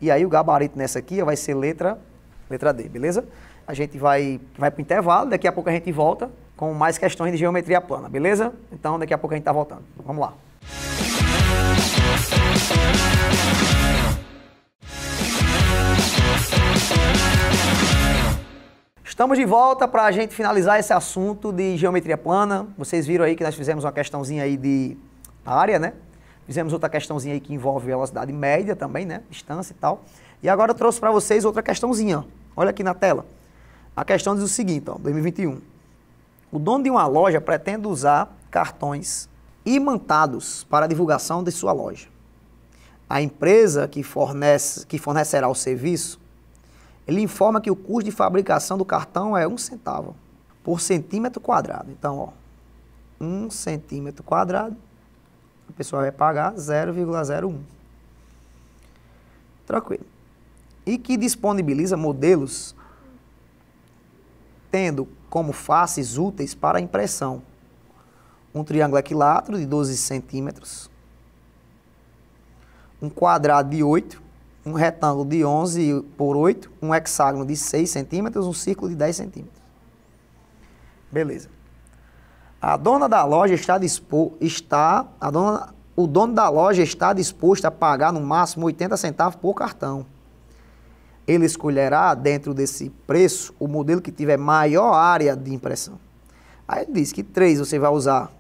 E aí o gabarito nessa aqui vai ser letra, letra D, beleza? A gente vai, vai para o intervalo, daqui a pouco a gente volta com mais questões de geometria plana, beleza? Então daqui a pouco a gente está voltando. Vamos lá. Estamos de volta para a gente finalizar esse assunto de geometria plana. Vocês viram aí que nós fizemos uma questãozinha aí de área, né? Fizemos outra questãozinha aí que envolve velocidade média também, né? Distância e tal. E agora eu trouxe para vocês outra questãozinha. Ó. Olha aqui na tela. A questão diz o seguinte, ó, 2021. O dono de uma loja pretende usar cartões imantados para divulgação de sua loja. A empresa que, fornece, que fornecerá o serviço, ele informa que o custo de fabricação do cartão é um centavo por centímetro quadrado. Então, ó, um centímetro quadrado a pessoa vai pagar 0,01. Tranquilo. E que disponibiliza modelos tendo como faces úteis para impressão um triângulo equilátero de 12 centímetros, um quadrado de 8, um retângulo de 11 por 8, um hexágono de 6 centímetros, um círculo de 10 centímetros. Beleza. A dona da loja está disposta. está, a dona, o dono da loja está disposto a pagar no máximo 80 centavos por cartão. Ele escolherá dentro desse preço o modelo que tiver maior área de impressão. Aí ele diz que 3 você vai usar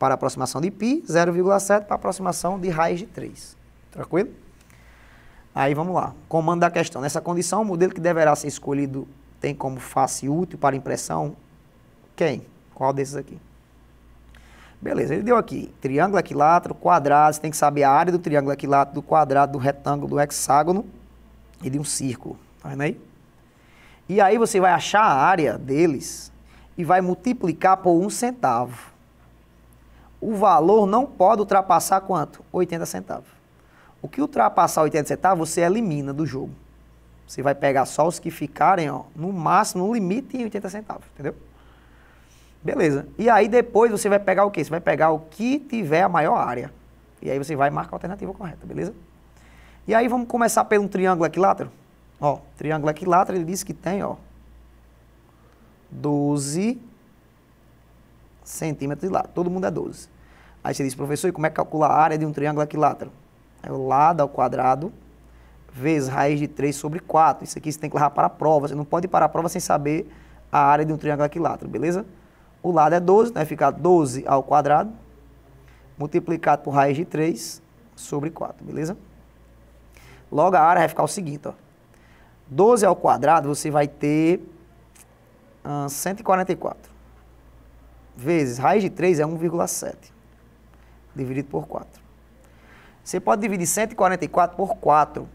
para aproximação de π, 0,7 para aproximação de raiz de 3. Tranquilo? Aí vamos lá. Comando da questão. Nessa condição, o modelo que deverá ser escolhido tem como face útil para impressão quem? Qual desses aqui? Beleza, ele deu aqui, triângulo equilátero, quadrado, você tem que saber a área do triângulo equilátero, do quadrado, do retângulo, do hexágono e de um círculo, tá vendo aí? E aí você vai achar a área deles e vai multiplicar por um centavo. O valor não pode ultrapassar quanto? 80 centavos. O que ultrapassar 80 centavos, você elimina do jogo. Você vai pegar só os que ficarem, ó, no máximo, no limite em 80 centavos, entendeu? Beleza. E aí depois você vai pegar o quê? Você vai pegar o que tiver a maior área. E aí você vai marcar a alternativa correta, beleza? E aí vamos começar pelo triângulo equilátero. Ó, triângulo equilátero, ele diz que tem, ó, 12 centímetros de lado. Todo mundo é 12. Aí você diz, professor, e como é que a área de um triângulo equilátero? É o lado ao quadrado vezes raiz de 3 sobre 4. Isso aqui você tem que levar para a prova. Você não pode ir para a prova sem saber a área de um triângulo equilátero, beleza? O lado é 12, vai né? ficar 12 ao quadrado, multiplicado por raiz de 3 sobre 4, beleza? Logo, a área vai ficar o seguinte, ó. 12 ao quadrado, você vai ter 144. Vezes raiz de 3 é 1,7. Dividido por 4. Você pode dividir 144 por 4.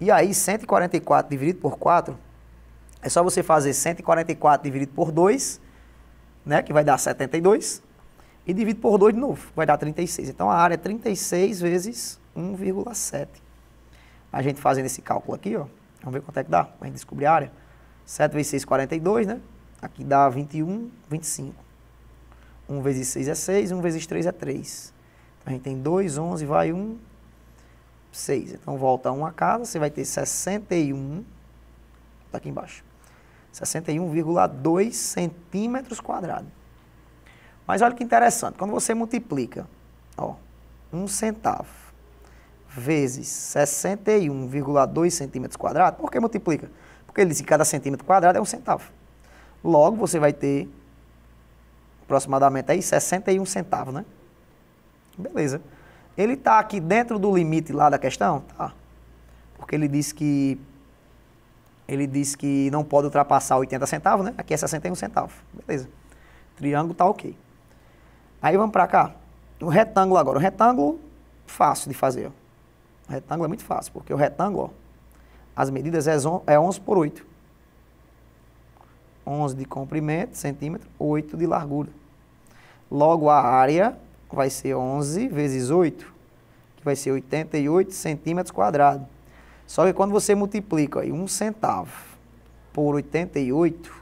E aí, 144 dividido por 4, é só você fazer 144 dividido por 2 né, que vai dar 72, e divido por 2 de novo, vai dar 36. Então a área é 36 vezes 1,7. A gente fazendo esse cálculo aqui, ó, vamos ver quanto é que dá, a gente descobrir a área. 7 vezes 6, 42, né? Aqui dá 21, 25. 1 vezes 6 é 6, 1 vezes 3 é 3. Então a gente tem 2, 11, vai 1, 6. Então volta 1 a casa, você vai ter 61, tá aqui embaixo. 61,2 centímetros quadrados. Mas olha que interessante, quando você multiplica, ó, um centavo vezes 61,2 centímetros quadrados, por que multiplica? Porque ele diz que cada centímetro quadrado é um centavo. Logo, você vai ter aproximadamente aí 61 centavos, né? Beleza. Ele está aqui dentro do limite lá da questão? Tá. Porque ele diz que ele disse que não pode ultrapassar 80 centavos, né? Aqui é 61 centavos. Beleza. Triângulo tá ok. Aí vamos para cá. O retângulo agora. O retângulo, fácil de fazer. O retângulo é muito fácil, porque o retângulo, ó, as medidas é, é 11 por 8. 11 de comprimento, centímetro, 8 de largura. Logo, a área vai ser 11 vezes 8, que vai ser 88 centímetros quadrados. Só que quando você multiplica aí um centavo por 88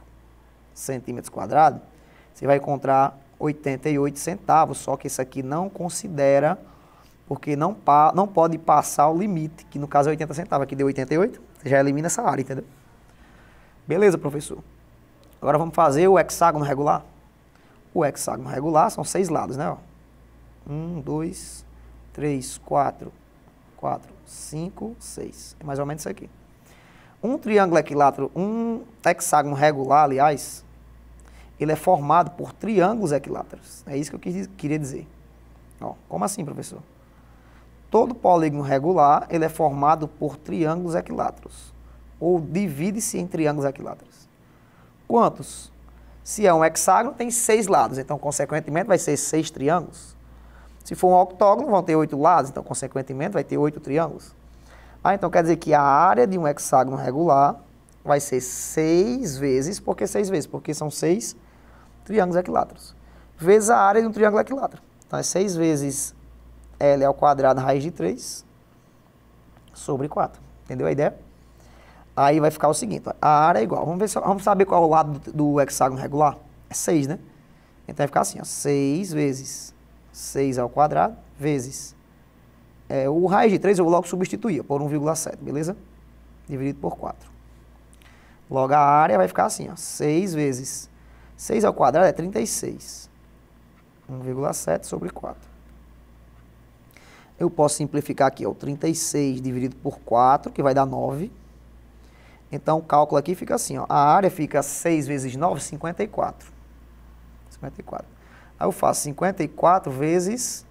centímetros quadrados, você vai encontrar 88 centavos, só que isso aqui não considera, porque não, pa, não pode passar o limite, que no caso é 80 centavos, aqui deu 88, você já elimina essa área, entendeu? Beleza, professor. Agora vamos fazer o hexágono regular. O hexágono regular são seis lados, né? Ó. Um, dois, três, quatro, quatro, 5, 6. É mais ou menos isso aqui. Um triângulo equilátero, um hexágono regular, aliás, ele é formado por triângulos equiláteros. É isso que eu quis, queria dizer. Ó, como assim, professor? Todo polígono regular ele é formado por triângulos equiláteros, ou divide-se em triângulos equiláteros. Quantos? Se é um hexágono, tem seis lados, então, consequentemente, vai ser seis triângulos. Se for um octógono, vão ter oito lados, então, consequentemente, vai ter oito triângulos. Ah, então quer dizer que a área de um hexágono regular vai ser seis vezes, por que seis vezes? Porque são seis triângulos equiláteros. Vezes a área de um triângulo equilátero. Então, é seis vezes L ao quadrado raiz de 3 sobre 4. Entendeu a ideia? Aí vai ficar o seguinte, a área é igual. Vamos, ver se, vamos saber qual é o lado do, do hexágono regular? É 6, né? Então vai ficar assim, seis 6 vezes 6 ao quadrado, vezes é, o raiz de 3 eu logo substituía por 1,7, beleza? Dividido por 4. Logo a área vai ficar assim, ó, 6 vezes 6 ao quadrado é 36. 1,7 sobre 4. Eu posso simplificar aqui, ó, 36 dividido por 4, que vai dar 9. Então, o cálculo aqui fica assim, ó, a área fica 6 vezes 9, 54. 54. Aí eu faço 54 vezes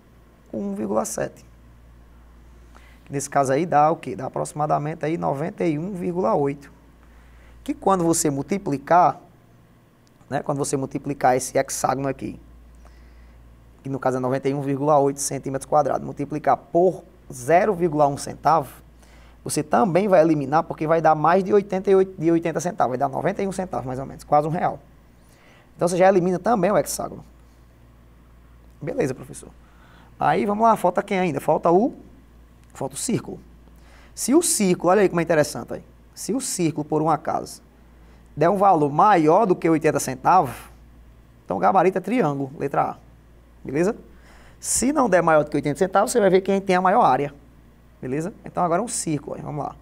1,7. Nesse caso aí dá o quê? Dá aproximadamente aí 91,8. Que quando você multiplicar, né, quando você multiplicar esse hexágono aqui, que no caso é 91,8 centímetros quadrados, multiplicar por 0,1 centavo, você também vai eliminar porque vai dar mais de 88 de 80 centavos, vai dar 91 centavos mais ou menos, quase um real. Então você já elimina também o hexágono. Beleza, professor. Aí vamos lá, falta quem ainda? Falta o. Falta o círculo. Se o círculo, olha aí como é interessante aí. Se o círculo, por um acaso, der um valor maior do que 80 centavos, então o gabarito é triângulo, letra A. Beleza? Se não der maior do que 80 centavos, você vai ver quem tem a maior área. Beleza? Então agora é um círculo, aí, vamos lá.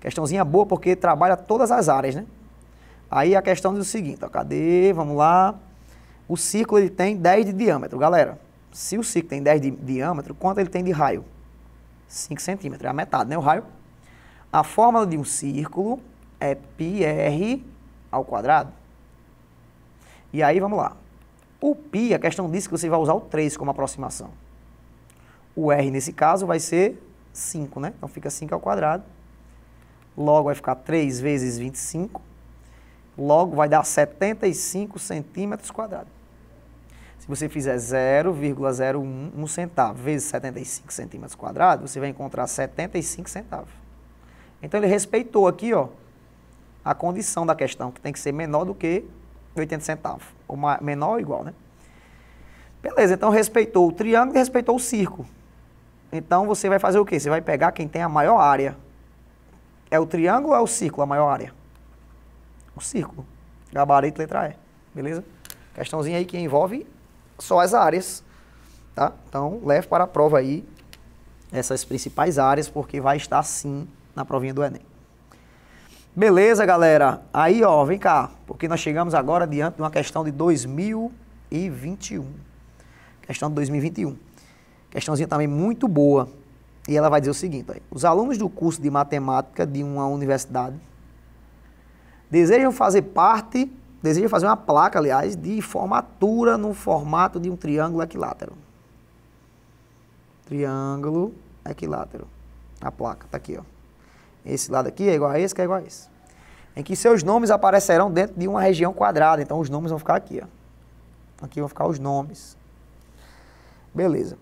Questãozinha boa porque trabalha todas as áreas, né? Aí a questão diz o seguinte, ó, cadê? Vamos lá. O círculo ele tem 10 de diâmetro. Galera, se o círculo tem 10 de diâmetro, quanto ele tem de raio? 5 centímetros, é a metade, né? O raio. A fórmula de um círculo é πr ao quadrado. E aí, vamos lá. O π, a é questão disse que você vai usar o 3 como aproximação. O r, nesse caso, vai ser 5, né? Então, fica 5 ao quadrado. Logo, vai ficar 3 vezes 25 Logo, vai dar 75 centímetros quadrados. Se você fizer 0,01 centavo vezes 75 centímetros quadrados, você vai encontrar 75 centavos. Então, ele respeitou aqui ó, a condição da questão, que tem que ser menor do que 80 centavos, ou menor ou igual, né? Beleza, então respeitou o triângulo e respeitou o círculo. Então, você vai fazer o quê? Você vai pegar quem tem a maior área. É o triângulo ou é o círculo a maior área? o círculo. Gabarito, letra E. Beleza? Questãozinha aí que envolve só as áreas. Tá? Então, leve para a prova aí essas principais áreas, porque vai estar sim na provinha do Enem. Beleza, galera? Aí, ó, vem cá, porque nós chegamos agora diante de uma questão de 2021. Questão de 2021. Questãozinha também muito boa. E ela vai dizer o seguinte, os alunos do curso de matemática de uma universidade desejam fazer parte, desejam fazer uma placa, aliás, de formatura no formato de um triângulo equilátero. Triângulo equilátero. A placa está aqui, ó. Esse lado aqui é igual a esse, que é igual a esse. Em que seus nomes aparecerão dentro de uma região quadrada. Então os nomes vão ficar aqui, ó. Aqui vão ficar os nomes. Beleza.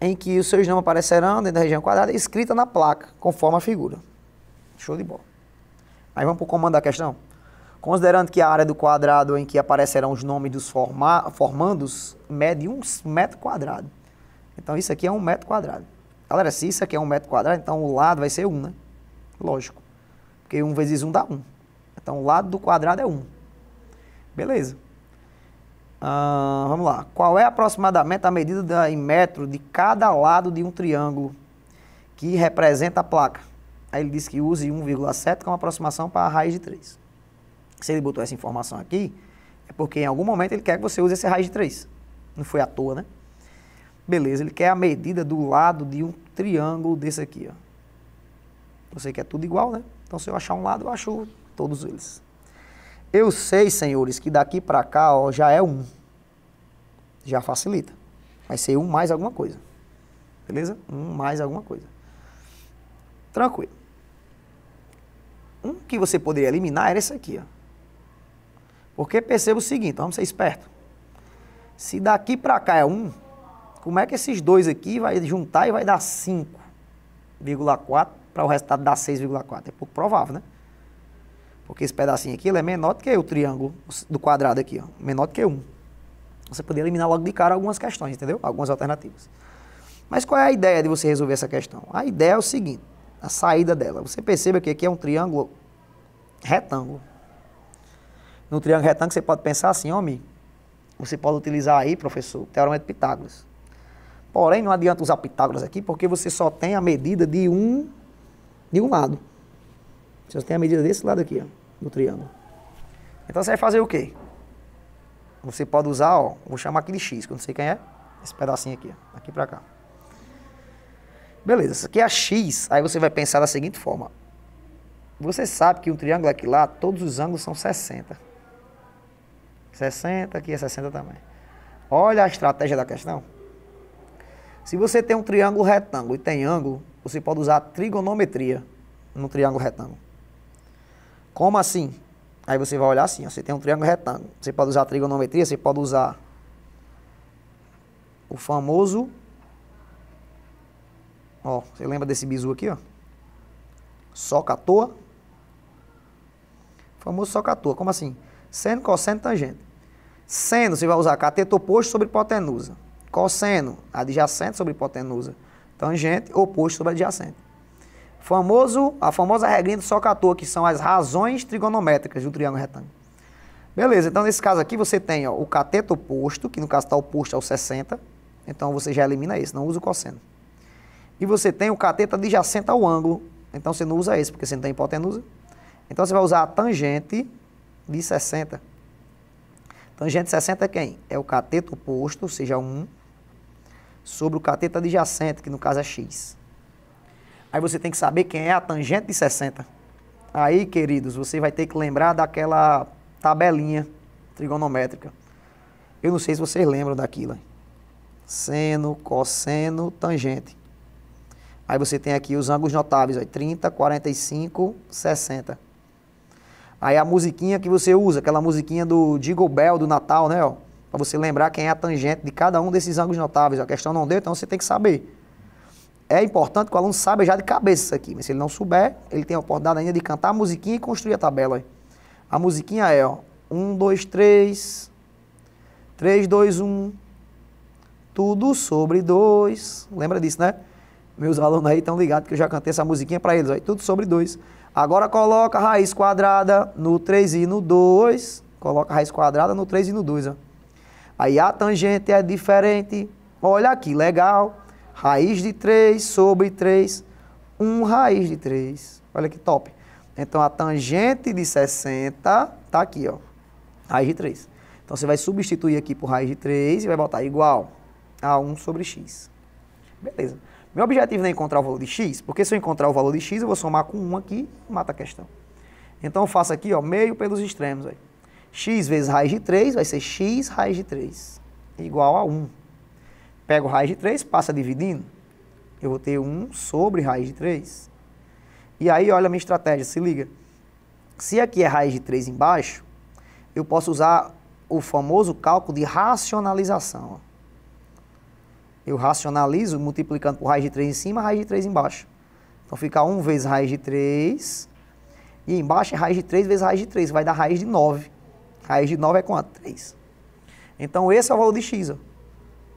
Em que os seus nomes aparecerão dentro da região quadrada, escrita na placa, conforme a figura. Show de bola. Aí vamos para o comando da questão. Considerando que a área do quadrado em que aparecerão os nomes dos forma, formandos mede um metro quadrado. Então isso aqui é um metro quadrado. Galera, se isso aqui é um metro quadrado, então o lado vai ser 1, um, né? Lógico. Porque 1 um vezes 1 um dá 1. Um. Então o lado do quadrado é 1. Um. Beleza. vamos lá. Qual é aproximadamente a medida da, em metro de cada lado de um triângulo que representa a placa? Aí ele disse que use 1,7, que é uma aproximação para a raiz de 3. Se ele botou essa informação aqui, é porque em algum momento ele quer que você use essa raiz de 3. Não foi à toa, né? Beleza, ele quer a medida do lado de um triângulo desse aqui, ó. Você quer é tudo igual, né? Então, se eu achar um lado, eu acho todos eles. Eu sei, senhores, que daqui para cá ó, já é 1. Um. Já facilita. Vai ser 1 um mais alguma coisa. Beleza? 1 um mais alguma coisa. Tranquilo um que você poderia eliminar era esse aqui. Ó. Porque perceba o seguinte, vamos ser espertos. Se daqui para cá é 1, um, como é que esses dois aqui vai juntar e vai dar 5,4 para o resultado dar 6,4? É pouco provável, né? Porque esse pedacinho aqui é menor do que o triângulo do quadrado aqui, ó, menor do que 1. Um. Você poderia eliminar logo de cara algumas questões, entendeu? Algumas alternativas. Mas qual é a ideia de você resolver essa questão? A ideia é o seguinte a saída dela. Você perceba que aqui é um triângulo retângulo. No triângulo retângulo você pode pensar assim, homem, você pode utilizar aí, professor, o teorema de Pitágoras. Porém, não adianta usar Pitágoras aqui, porque você só tem a medida de um, de um lado. Você só tem a medida desse lado aqui, ó, do triângulo. Então você vai fazer o quê? Você pode usar, ó, vou chamar aqui de X, que eu não sei quem é, esse pedacinho aqui, ó, aqui pra cá. Beleza, isso aqui é a X. Aí você vai pensar da seguinte forma. Você sabe que um triângulo aqui lá todos os ângulos são 60. 60, aqui é 60 também. Olha a estratégia da questão. Se você tem um triângulo retângulo e tem ângulo, você pode usar trigonometria no triângulo retângulo. Como assim? Aí você vai olhar assim, ó, você tem um triângulo retângulo. Você pode usar trigonometria, você pode usar o famoso Ó, você lembra desse bizu aqui, ó? Soca à toa. O famoso soca à toa. Como assim? Seno, cosseno, tangente. Seno, você vai usar cateto oposto sobre hipotenusa. Cosseno, adjacente sobre hipotenusa. Tangente, oposto sobre adjacente. Famoso, a famosa regrinha do soca à toa, que são as razões trigonométricas do triângulo retângulo. Beleza, então nesse caso aqui você tem ó, o cateto oposto, que no caso está oposto ao 60. Então você já elimina esse, não usa o cosseno e você tem o cateta adjacente ao ângulo. Então você não usa esse, porque você não tem hipotenusa. Então você vai usar a tangente de 60. Tangente de 60 é quem? É o cateto oposto, ou seja, 1, sobre o cateto adjacente, que no caso é x. Aí você tem que saber quem é a tangente de 60. Aí, queridos, você vai ter que lembrar daquela tabelinha trigonométrica. Eu não sei se vocês lembram daquilo. Seno, cosseno, tangente. Aí você tem aqui os ângulos notáveis, ó, 30, 45, 60. Aí a musiquinha que você usa, aquela musiquinha do Jingle Bell do Natal, né? Ó, pra você lembrar quem é a tangente de cada um desses ângulos notáveis. a questão não deu, então você tem que saber. É importante que o aluno saiba já de cabeça isso aqui, mas se ele não souber, ele tem a oportunidade ainda de cantar a musiquinha e construir a tabela. Ó. A musiquinha é, ó, 1, 2, 3, 3, 2, 1, tudo sobre 2. Lembra disso, né? Meus alunos aí estão ligados que eu já cantei essa musiquinha para eles, aí, tudo sobre 2. Agora coloca a raiz quadrada no 3 e no 2. Coloca a raiz quadrada no 3 e no 2, Aí a tangente é diferente. Olha aqui, legal. Raiz de 3 sobre 3, 1 um raiz de 3. Olha que top. Então, a tangente de 60 está aqui, ó. Raiz de 3. Então, você vai substituir aqui por raiz de 3 e vai botar igual a 1 sobre x. Beleza. Meu objetivo não é encontrar o valor de x, porque se eu encontrar o valor de x, eu vou somar com 1 aqui e mata a questão. Então eu faço aqui, ó, meio pelos extremos. Aí. x vezes raiz de 3 vai ser x raiz de 3, igual a 1. Pego raiz de 3, passa dividindo, eu vou ter 1 sobre raiz de 3. E aí, olha a minha estratégia, se liga. Se aqui é raiz de 3 embaixo, eu posso usar o famoso cálculo de racionalização. Ó eu racionalizo multiplicando por raiz de 3 em cima, raiz de 3 embaixo. Então fica 1 vezes raiz de 3, e embaixo é raiz de 3 vezes raiz de 3, vai dar raiz de 9. Raiz de 9 é quanto? 3. Então esse é o valor de x. Ó.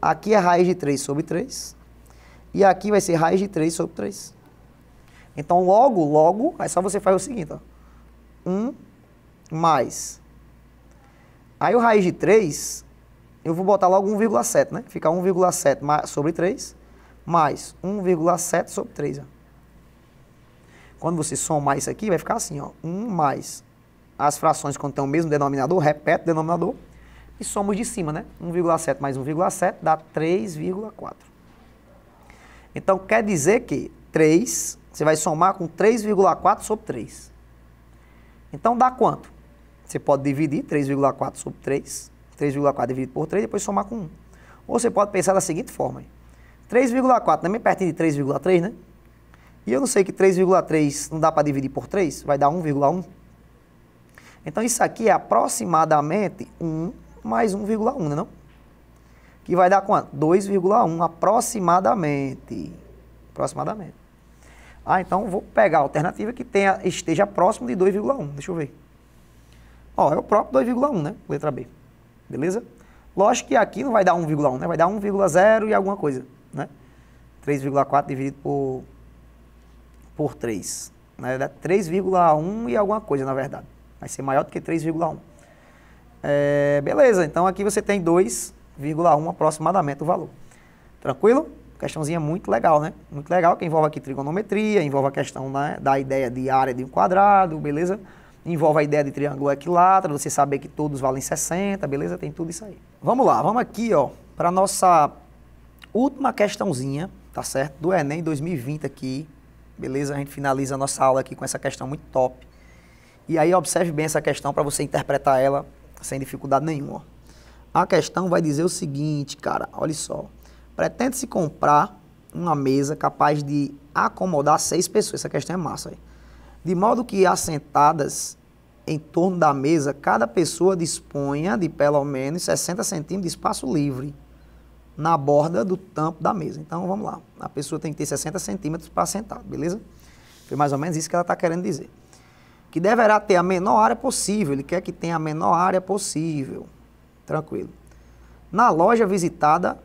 Aqui é raiz de 3 sobre 3, e aqui vai ser raiz de 3 sobre 3. Então logo, logo, aí é só você faz o seguinte, ó. 1 mais. Aí o raiz de 3 eu vou botar logo 1,7, né? Fica 1,7 sobre 3, mais 1,7 sobre 3. Ó. Quando você somar isso aqui, vai ficar assim, ó. 1 mais as frações quando tem o mesmo denominador, repete o denominador, e somos de cima, né? 1,7 mais 1,7 dá 3,4. Então, quer dizer que 3, você vai somar com 3,4 sobre 3. Então, dá quanto? Você pode dividir 3,4 sobre 3 3,4 dividido por 3 e depois somar com 1. Ou você pode pensar da seguinte forma. 3,4 também pertinho de 3,3, né? E eu não sei que 3,3 não dá para dividir por 3, vai dar 1,1. Então isso aqui é aproximadamente 1 mais 1,1, não é não? Que vai dar quanto? 2,1 aproximadamente. Aproximadamente. Ah, então vou pegar a alternativa que tenha, esteja próximo de 2,1. Deixa eu ver. Ó, é o próprio 2,1, né? Letra B beleza? Lógico que aqui não vai dar 1,1, né? Vai dar 1,0 e alguma coisa, né? 3,4 dividido por, por 3, né? Dá 3,1 e alguma coisa, na verdade. Vai ser maior do que 3,1. É, beleza, então aqui você tem 2,1 aproximadamente o valor. Tranquilo? Questãozinha muito legal, né? Muito legal, que envolve aqui trigonometria, envolve a questão né, da ideia de área de um quadrado, Beleza? envolve a ideia de triângulo equilátero, você saber que todos valem 60, beleza? Tem tudo isso aí. Vamos lá, vamos aqui, ó, para nossa última questãozinha, tá certo? Do Enem 2020 aqui, beleza? A gente finaliza a nossa aula aqui com essa questão muito top. E aí observe bem essa questão para você interpretar ela sem dificuldade nenhuma. A questão vai dizer o seguinte, cara, olha só. Pretende-se comprar uma mesa capaz de acomodar seis pessoas. Essa questão é massa aí de modo que assentadas em torno da mesa, cada pessoa disponha de pelo menos 60 centímetros de espaço livre na borda do tampo da mesa. Então, vamos lá. A pessoa tem que ter 60 centímetros para sentar, beleza? Foi mais ou menos isso que ela está querendo dizer. Que deverá ter a menor área possível. Ele quer que tenha a menor área possível. Tranquilo. Na loja visitada,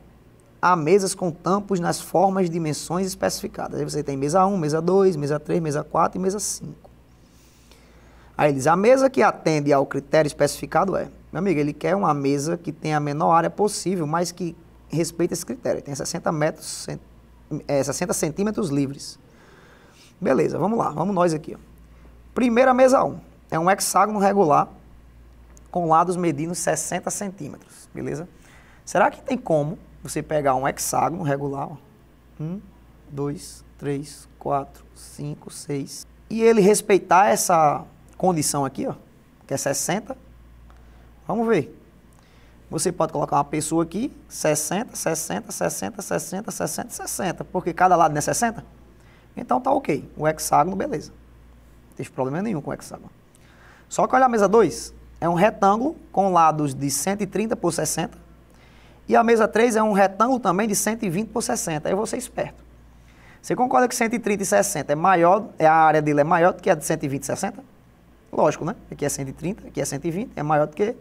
há mesas com tampos nas formas e dimensões especificadas. Aí você tem mesa 1, mesa 2, mesa 3, mesa 4 e mesa 5. Aí eles, a mesa que atende ao critério especificado é, meu amigo, ele quer uma mesa que tenha a menor área possível, mas que respeite esse critério. Tem 60, metros, é, 60 centímetros livres. Beleza, vamos lá, vamos nós aqui. Ó. Primeira mesa 1, é um hexágono regular com lados medindo 60 centímetros, beleza? Será que tem como você pegar um hexágono regular, ó, um, dois, três, quatro, cinco, seis, e ele respeitar essa condição aqui, ó, que é 60, vamos ver. Você pode colocar uma pessoa aqui, 60, 60, 60, 60, 60, 60, porque cada lado não é 60? Então tá ok, o hexágono, beleza. Não teve problema nenhum com o hexágono. Só que olha a mesa 2, é um retângulo com lados de 130 por 60, e a mesa 3 é um retângulo também de 120 por 60. Aí você é esperto. Você concorda que 130 e 60 é maior, é a área dele é maior do que a de 120 e 60? Lógico, né? Aqui é 130, aqui é 120, é maior do que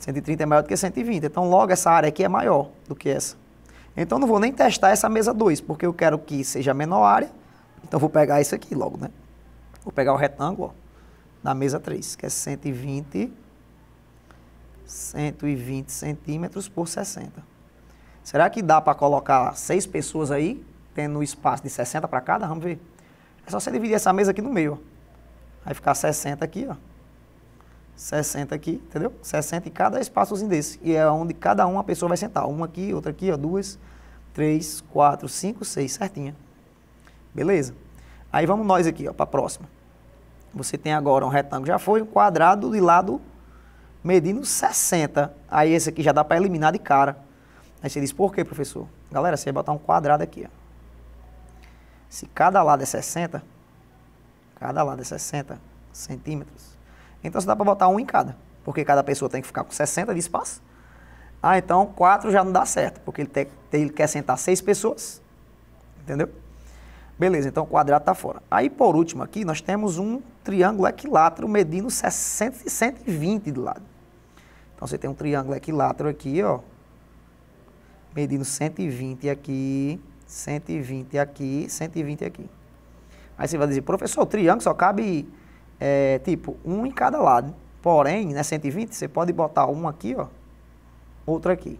130 é maior do que 120. Então, logo essa área aqui é maior do que essa. Então, não vou nem testar essa mesa 2, porque eu quero que seja menor área. Então, vou pegar isso aqui logo, né? Vou pegar o retângulo ó, da mesa 3, que é 120 120 centímetros por 60. Será que dá para colocar seis pessoas aí, tendo um espaço de 60 para cada? Vamos ver. É só você dividir essa mesa aqui no meio. Ó. Vai ficar 60 aqui, ó. 60 aqui, entendeu? 60 em cada espaçozinho desse. E é onde cada uma pessoa vai sentar. Uma aqui, outra aqui, ó, duas, três, quatro, cinco, seis, certinha. Beleza? Aí vamos nós aqui, ó, para a próxima. Você tem agora um retângulo, já foi, um quadrado de lado medindo 60. Aí esse aqui já dá para eliminar de cara. Aí você diz, por quê, professor? Galera, você vai botar um quadrado aqui. Ó. Se cada lado é 60, cada lado é 60 centímetros, então você dá para botar um em cada, porque cada pessoa tem que ficar com 60 de espaço. Ah, então 4 já não dá certo, porque ele, ele quer sentar 6 pessoas, entendeu? Beleza, então o quadrado está fora. Aí, por último, aqui nós temos um triângulo equilátero medindo 60 e 120 do lado. Então você tem um triângulo equilátero aqui, ó, medindo 120 aqui, 120 aqui, 120 aqui. Aí você vai dizer, professor, o triângulo só cabe, é, tipo, um em cada lado. Porém, né, 120, você pode botar um aqui, ó, outro aqui.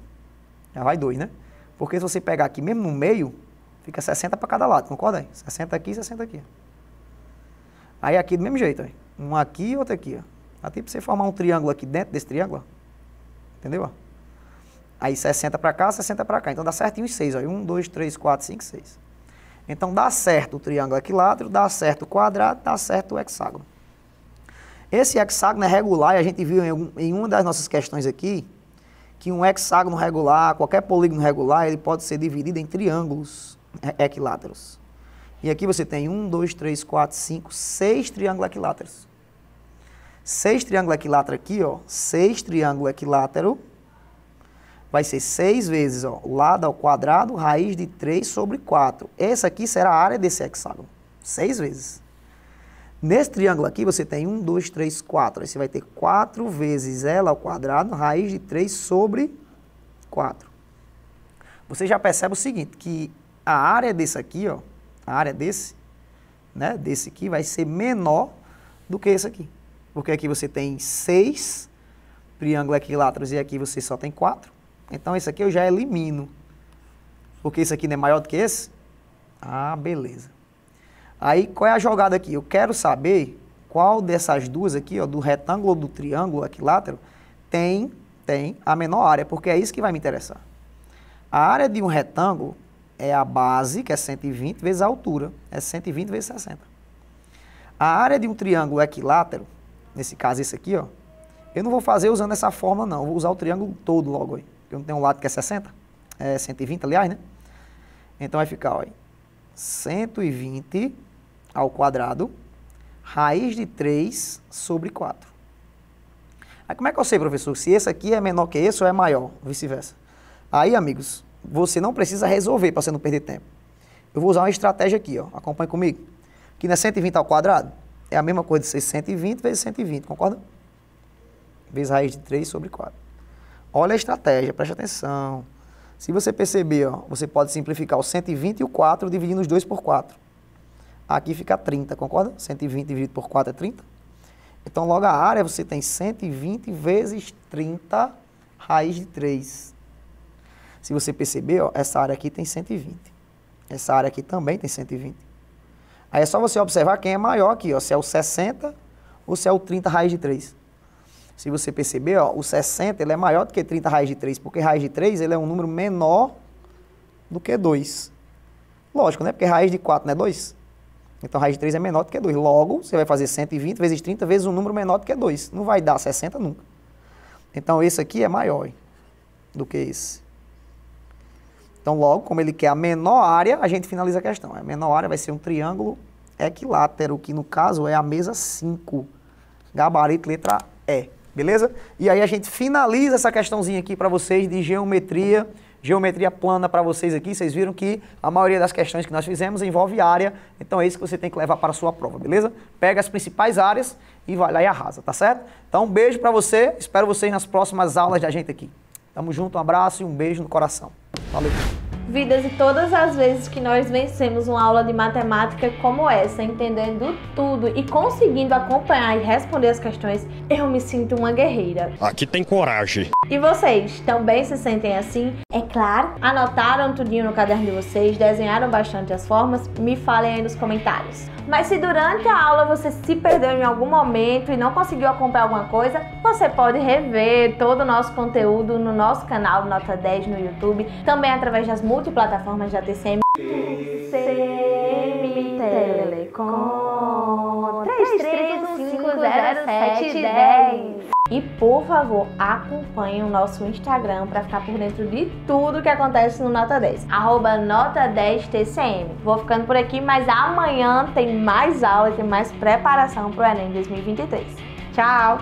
Já vai dois, né? Porque se você pegar aqui mesmo no meio, fica 60 para cada lado, concorda? Aí? 60 aqui, 60 aqui. Aí aqui do mesmo jeito, ó. um aqui e outro aqui. Ó. Tá tipo você formar um triângulo aqui dentro desse triângulo, ó. Entendeu? Aí 60 para cá, 60 para cá. Então dá certinho os 6. 1, 2, 3, 4, 5, 6. Então dá certo o triângulo equilátero, dá certo o quadrado, dá certo o hexágono. Esse hexágono é regular, e a gente viu em, em uma das nossas questões aqui, que um hexágono regular, qualquer polígono regular, ele pode ser dividido em triângulos é, equiláteros. E aqui você tem 1, 2, 3, 4, 5, 6 triângulos equiláteros. 6 triângulo equilátero aqui, ó, 6 triângulo equilátero, vai ser 6 vezes, ó, lado ao quadrado, raiz de 3 sobre 4. Essa aqui será a área desse hexágono, 6 vezes. Nesse triângulo aqui, você tem 1, 2, 3, 4. Aí você vai ter 4 vezes ela ao quadrado, raiz de 3 sobre 4. Você já percebe o seguinte, que a área desse aqui, ó, a área desse, né, desse aqui vai ser menor do que esse aqui porque aqui você tem seis triângulos equiláteros e aqui você só tem quatro. Então, esse aqui eu já elimino, porque isso aqui não é maior do que esse? Ah, beleza. Aí, qual é a jogada aqui? Eu quero saber qual dessas duas aqui, ó, do retângulo ou do triângulo equilátero, tem, tem a menor área, porque é isso que vai me interessar. A área de um retângulo é a base, que é 120, vezes a altura, é 120 vezes 60. A área de um triângulo equilátero nesse caso esse aqui, ó, eu não vou fazer usando essa forma não, eu vou usar o triângulo todo logo aí, porque eu não tenho um lado que é 60, é 120 aliás, né? Então vai ficar, ó, 120 ao quadrado, raiz de 3 sobre 4. Aí como é que eu sei, professor, se esse aqui é menor que esse ou é maior, vice-versa? Aí, amigos, você não precisa resolver para você não perder tempo. Eu vou usar uma estratégia aqui, ó. acompanhe comigo. Aqui não é 120 ao quadrado? é a mesma coisa de ser 120 vezes 120, concorda? Vezes raiz de 3 sobre 4. Olha a estratégia, preste atenção. Se você perceber, ó, você pode simplificar o 120 e o 4 dividindo os dois por 4. Aqui fica 30, concorda? 120 dividido por 4 é 30. Então, logo a área você tem 120 vezes 30 raiz de 3. Se você perceber, ó, essa área aqui tem 120. Essa área aqui também tem 120. Aí é só você observar quem é maior aqui, ó, se é o 60 ou se é o 30 raiz de 3. Se você perceber, ó, o 60 ele é maior do que 30 raiz de 3, porque raiz de 3 ele é um número menor do que 2. Lógico, né? Porque raiz de 4 não é 2. Então raiz de 3 é menor do que 2. Logo, você vai fazer 120 vezes 30 vezes um número menor do que 2. Não vai dar 60 nunca. Então esse aqui é maior hein, do que esse. Então, logo, como ele quer a menor área, a gente finaliza a questão. A menor área vai ser um triângulo equilátero, que no caso é a mesa 5. Gabarito, letra E. Beleza? E aí a gente finaliza essa questãozinha aqui para vocês de geometria, geometria plana para vocês aqui. Vocês viram que a maioria das questões que nós fizemos envolve área, então é isso que você tem que levar para a sua prova, beleza? Pega as principais áreas e vai lá e arrasa, tá certo? Então um beijo para você, espero vocês nas próximas aulas da gente aqui. Tamo junto, um abraço e um beijo no coração. Aleyküm. vidas e todas as vezes que nós vencemos uma aula de matemática como essa, entendendo tudo e conseguindo acompanhar e responder as questões, eu me sinto uma guerreira. Aqui tem coragem. E vocês também se sentem assim? É claro. Anotaram tudinho no caderno de vocês, desenharam bastante as formas? Me falem aí nos comentários. Mas se durante a aula você se perdeu em algum momento e não conseguiu acompanhar alguma coisa, você pode rever todo o nosso conteúdo no nosso canal Nota 10 no YouTube, também através das multiplataformas da TCM. TCM Telecom 3350710 E por favor, acompanhe o nosso Instagram para ficar por dentro de tudo que acontece no Nota 10. Arroba Nota 10 TCM. Vou ficando por aqui, mas amanhã tem mais aula, tem mais preparação para o Enem 2023. Tchau!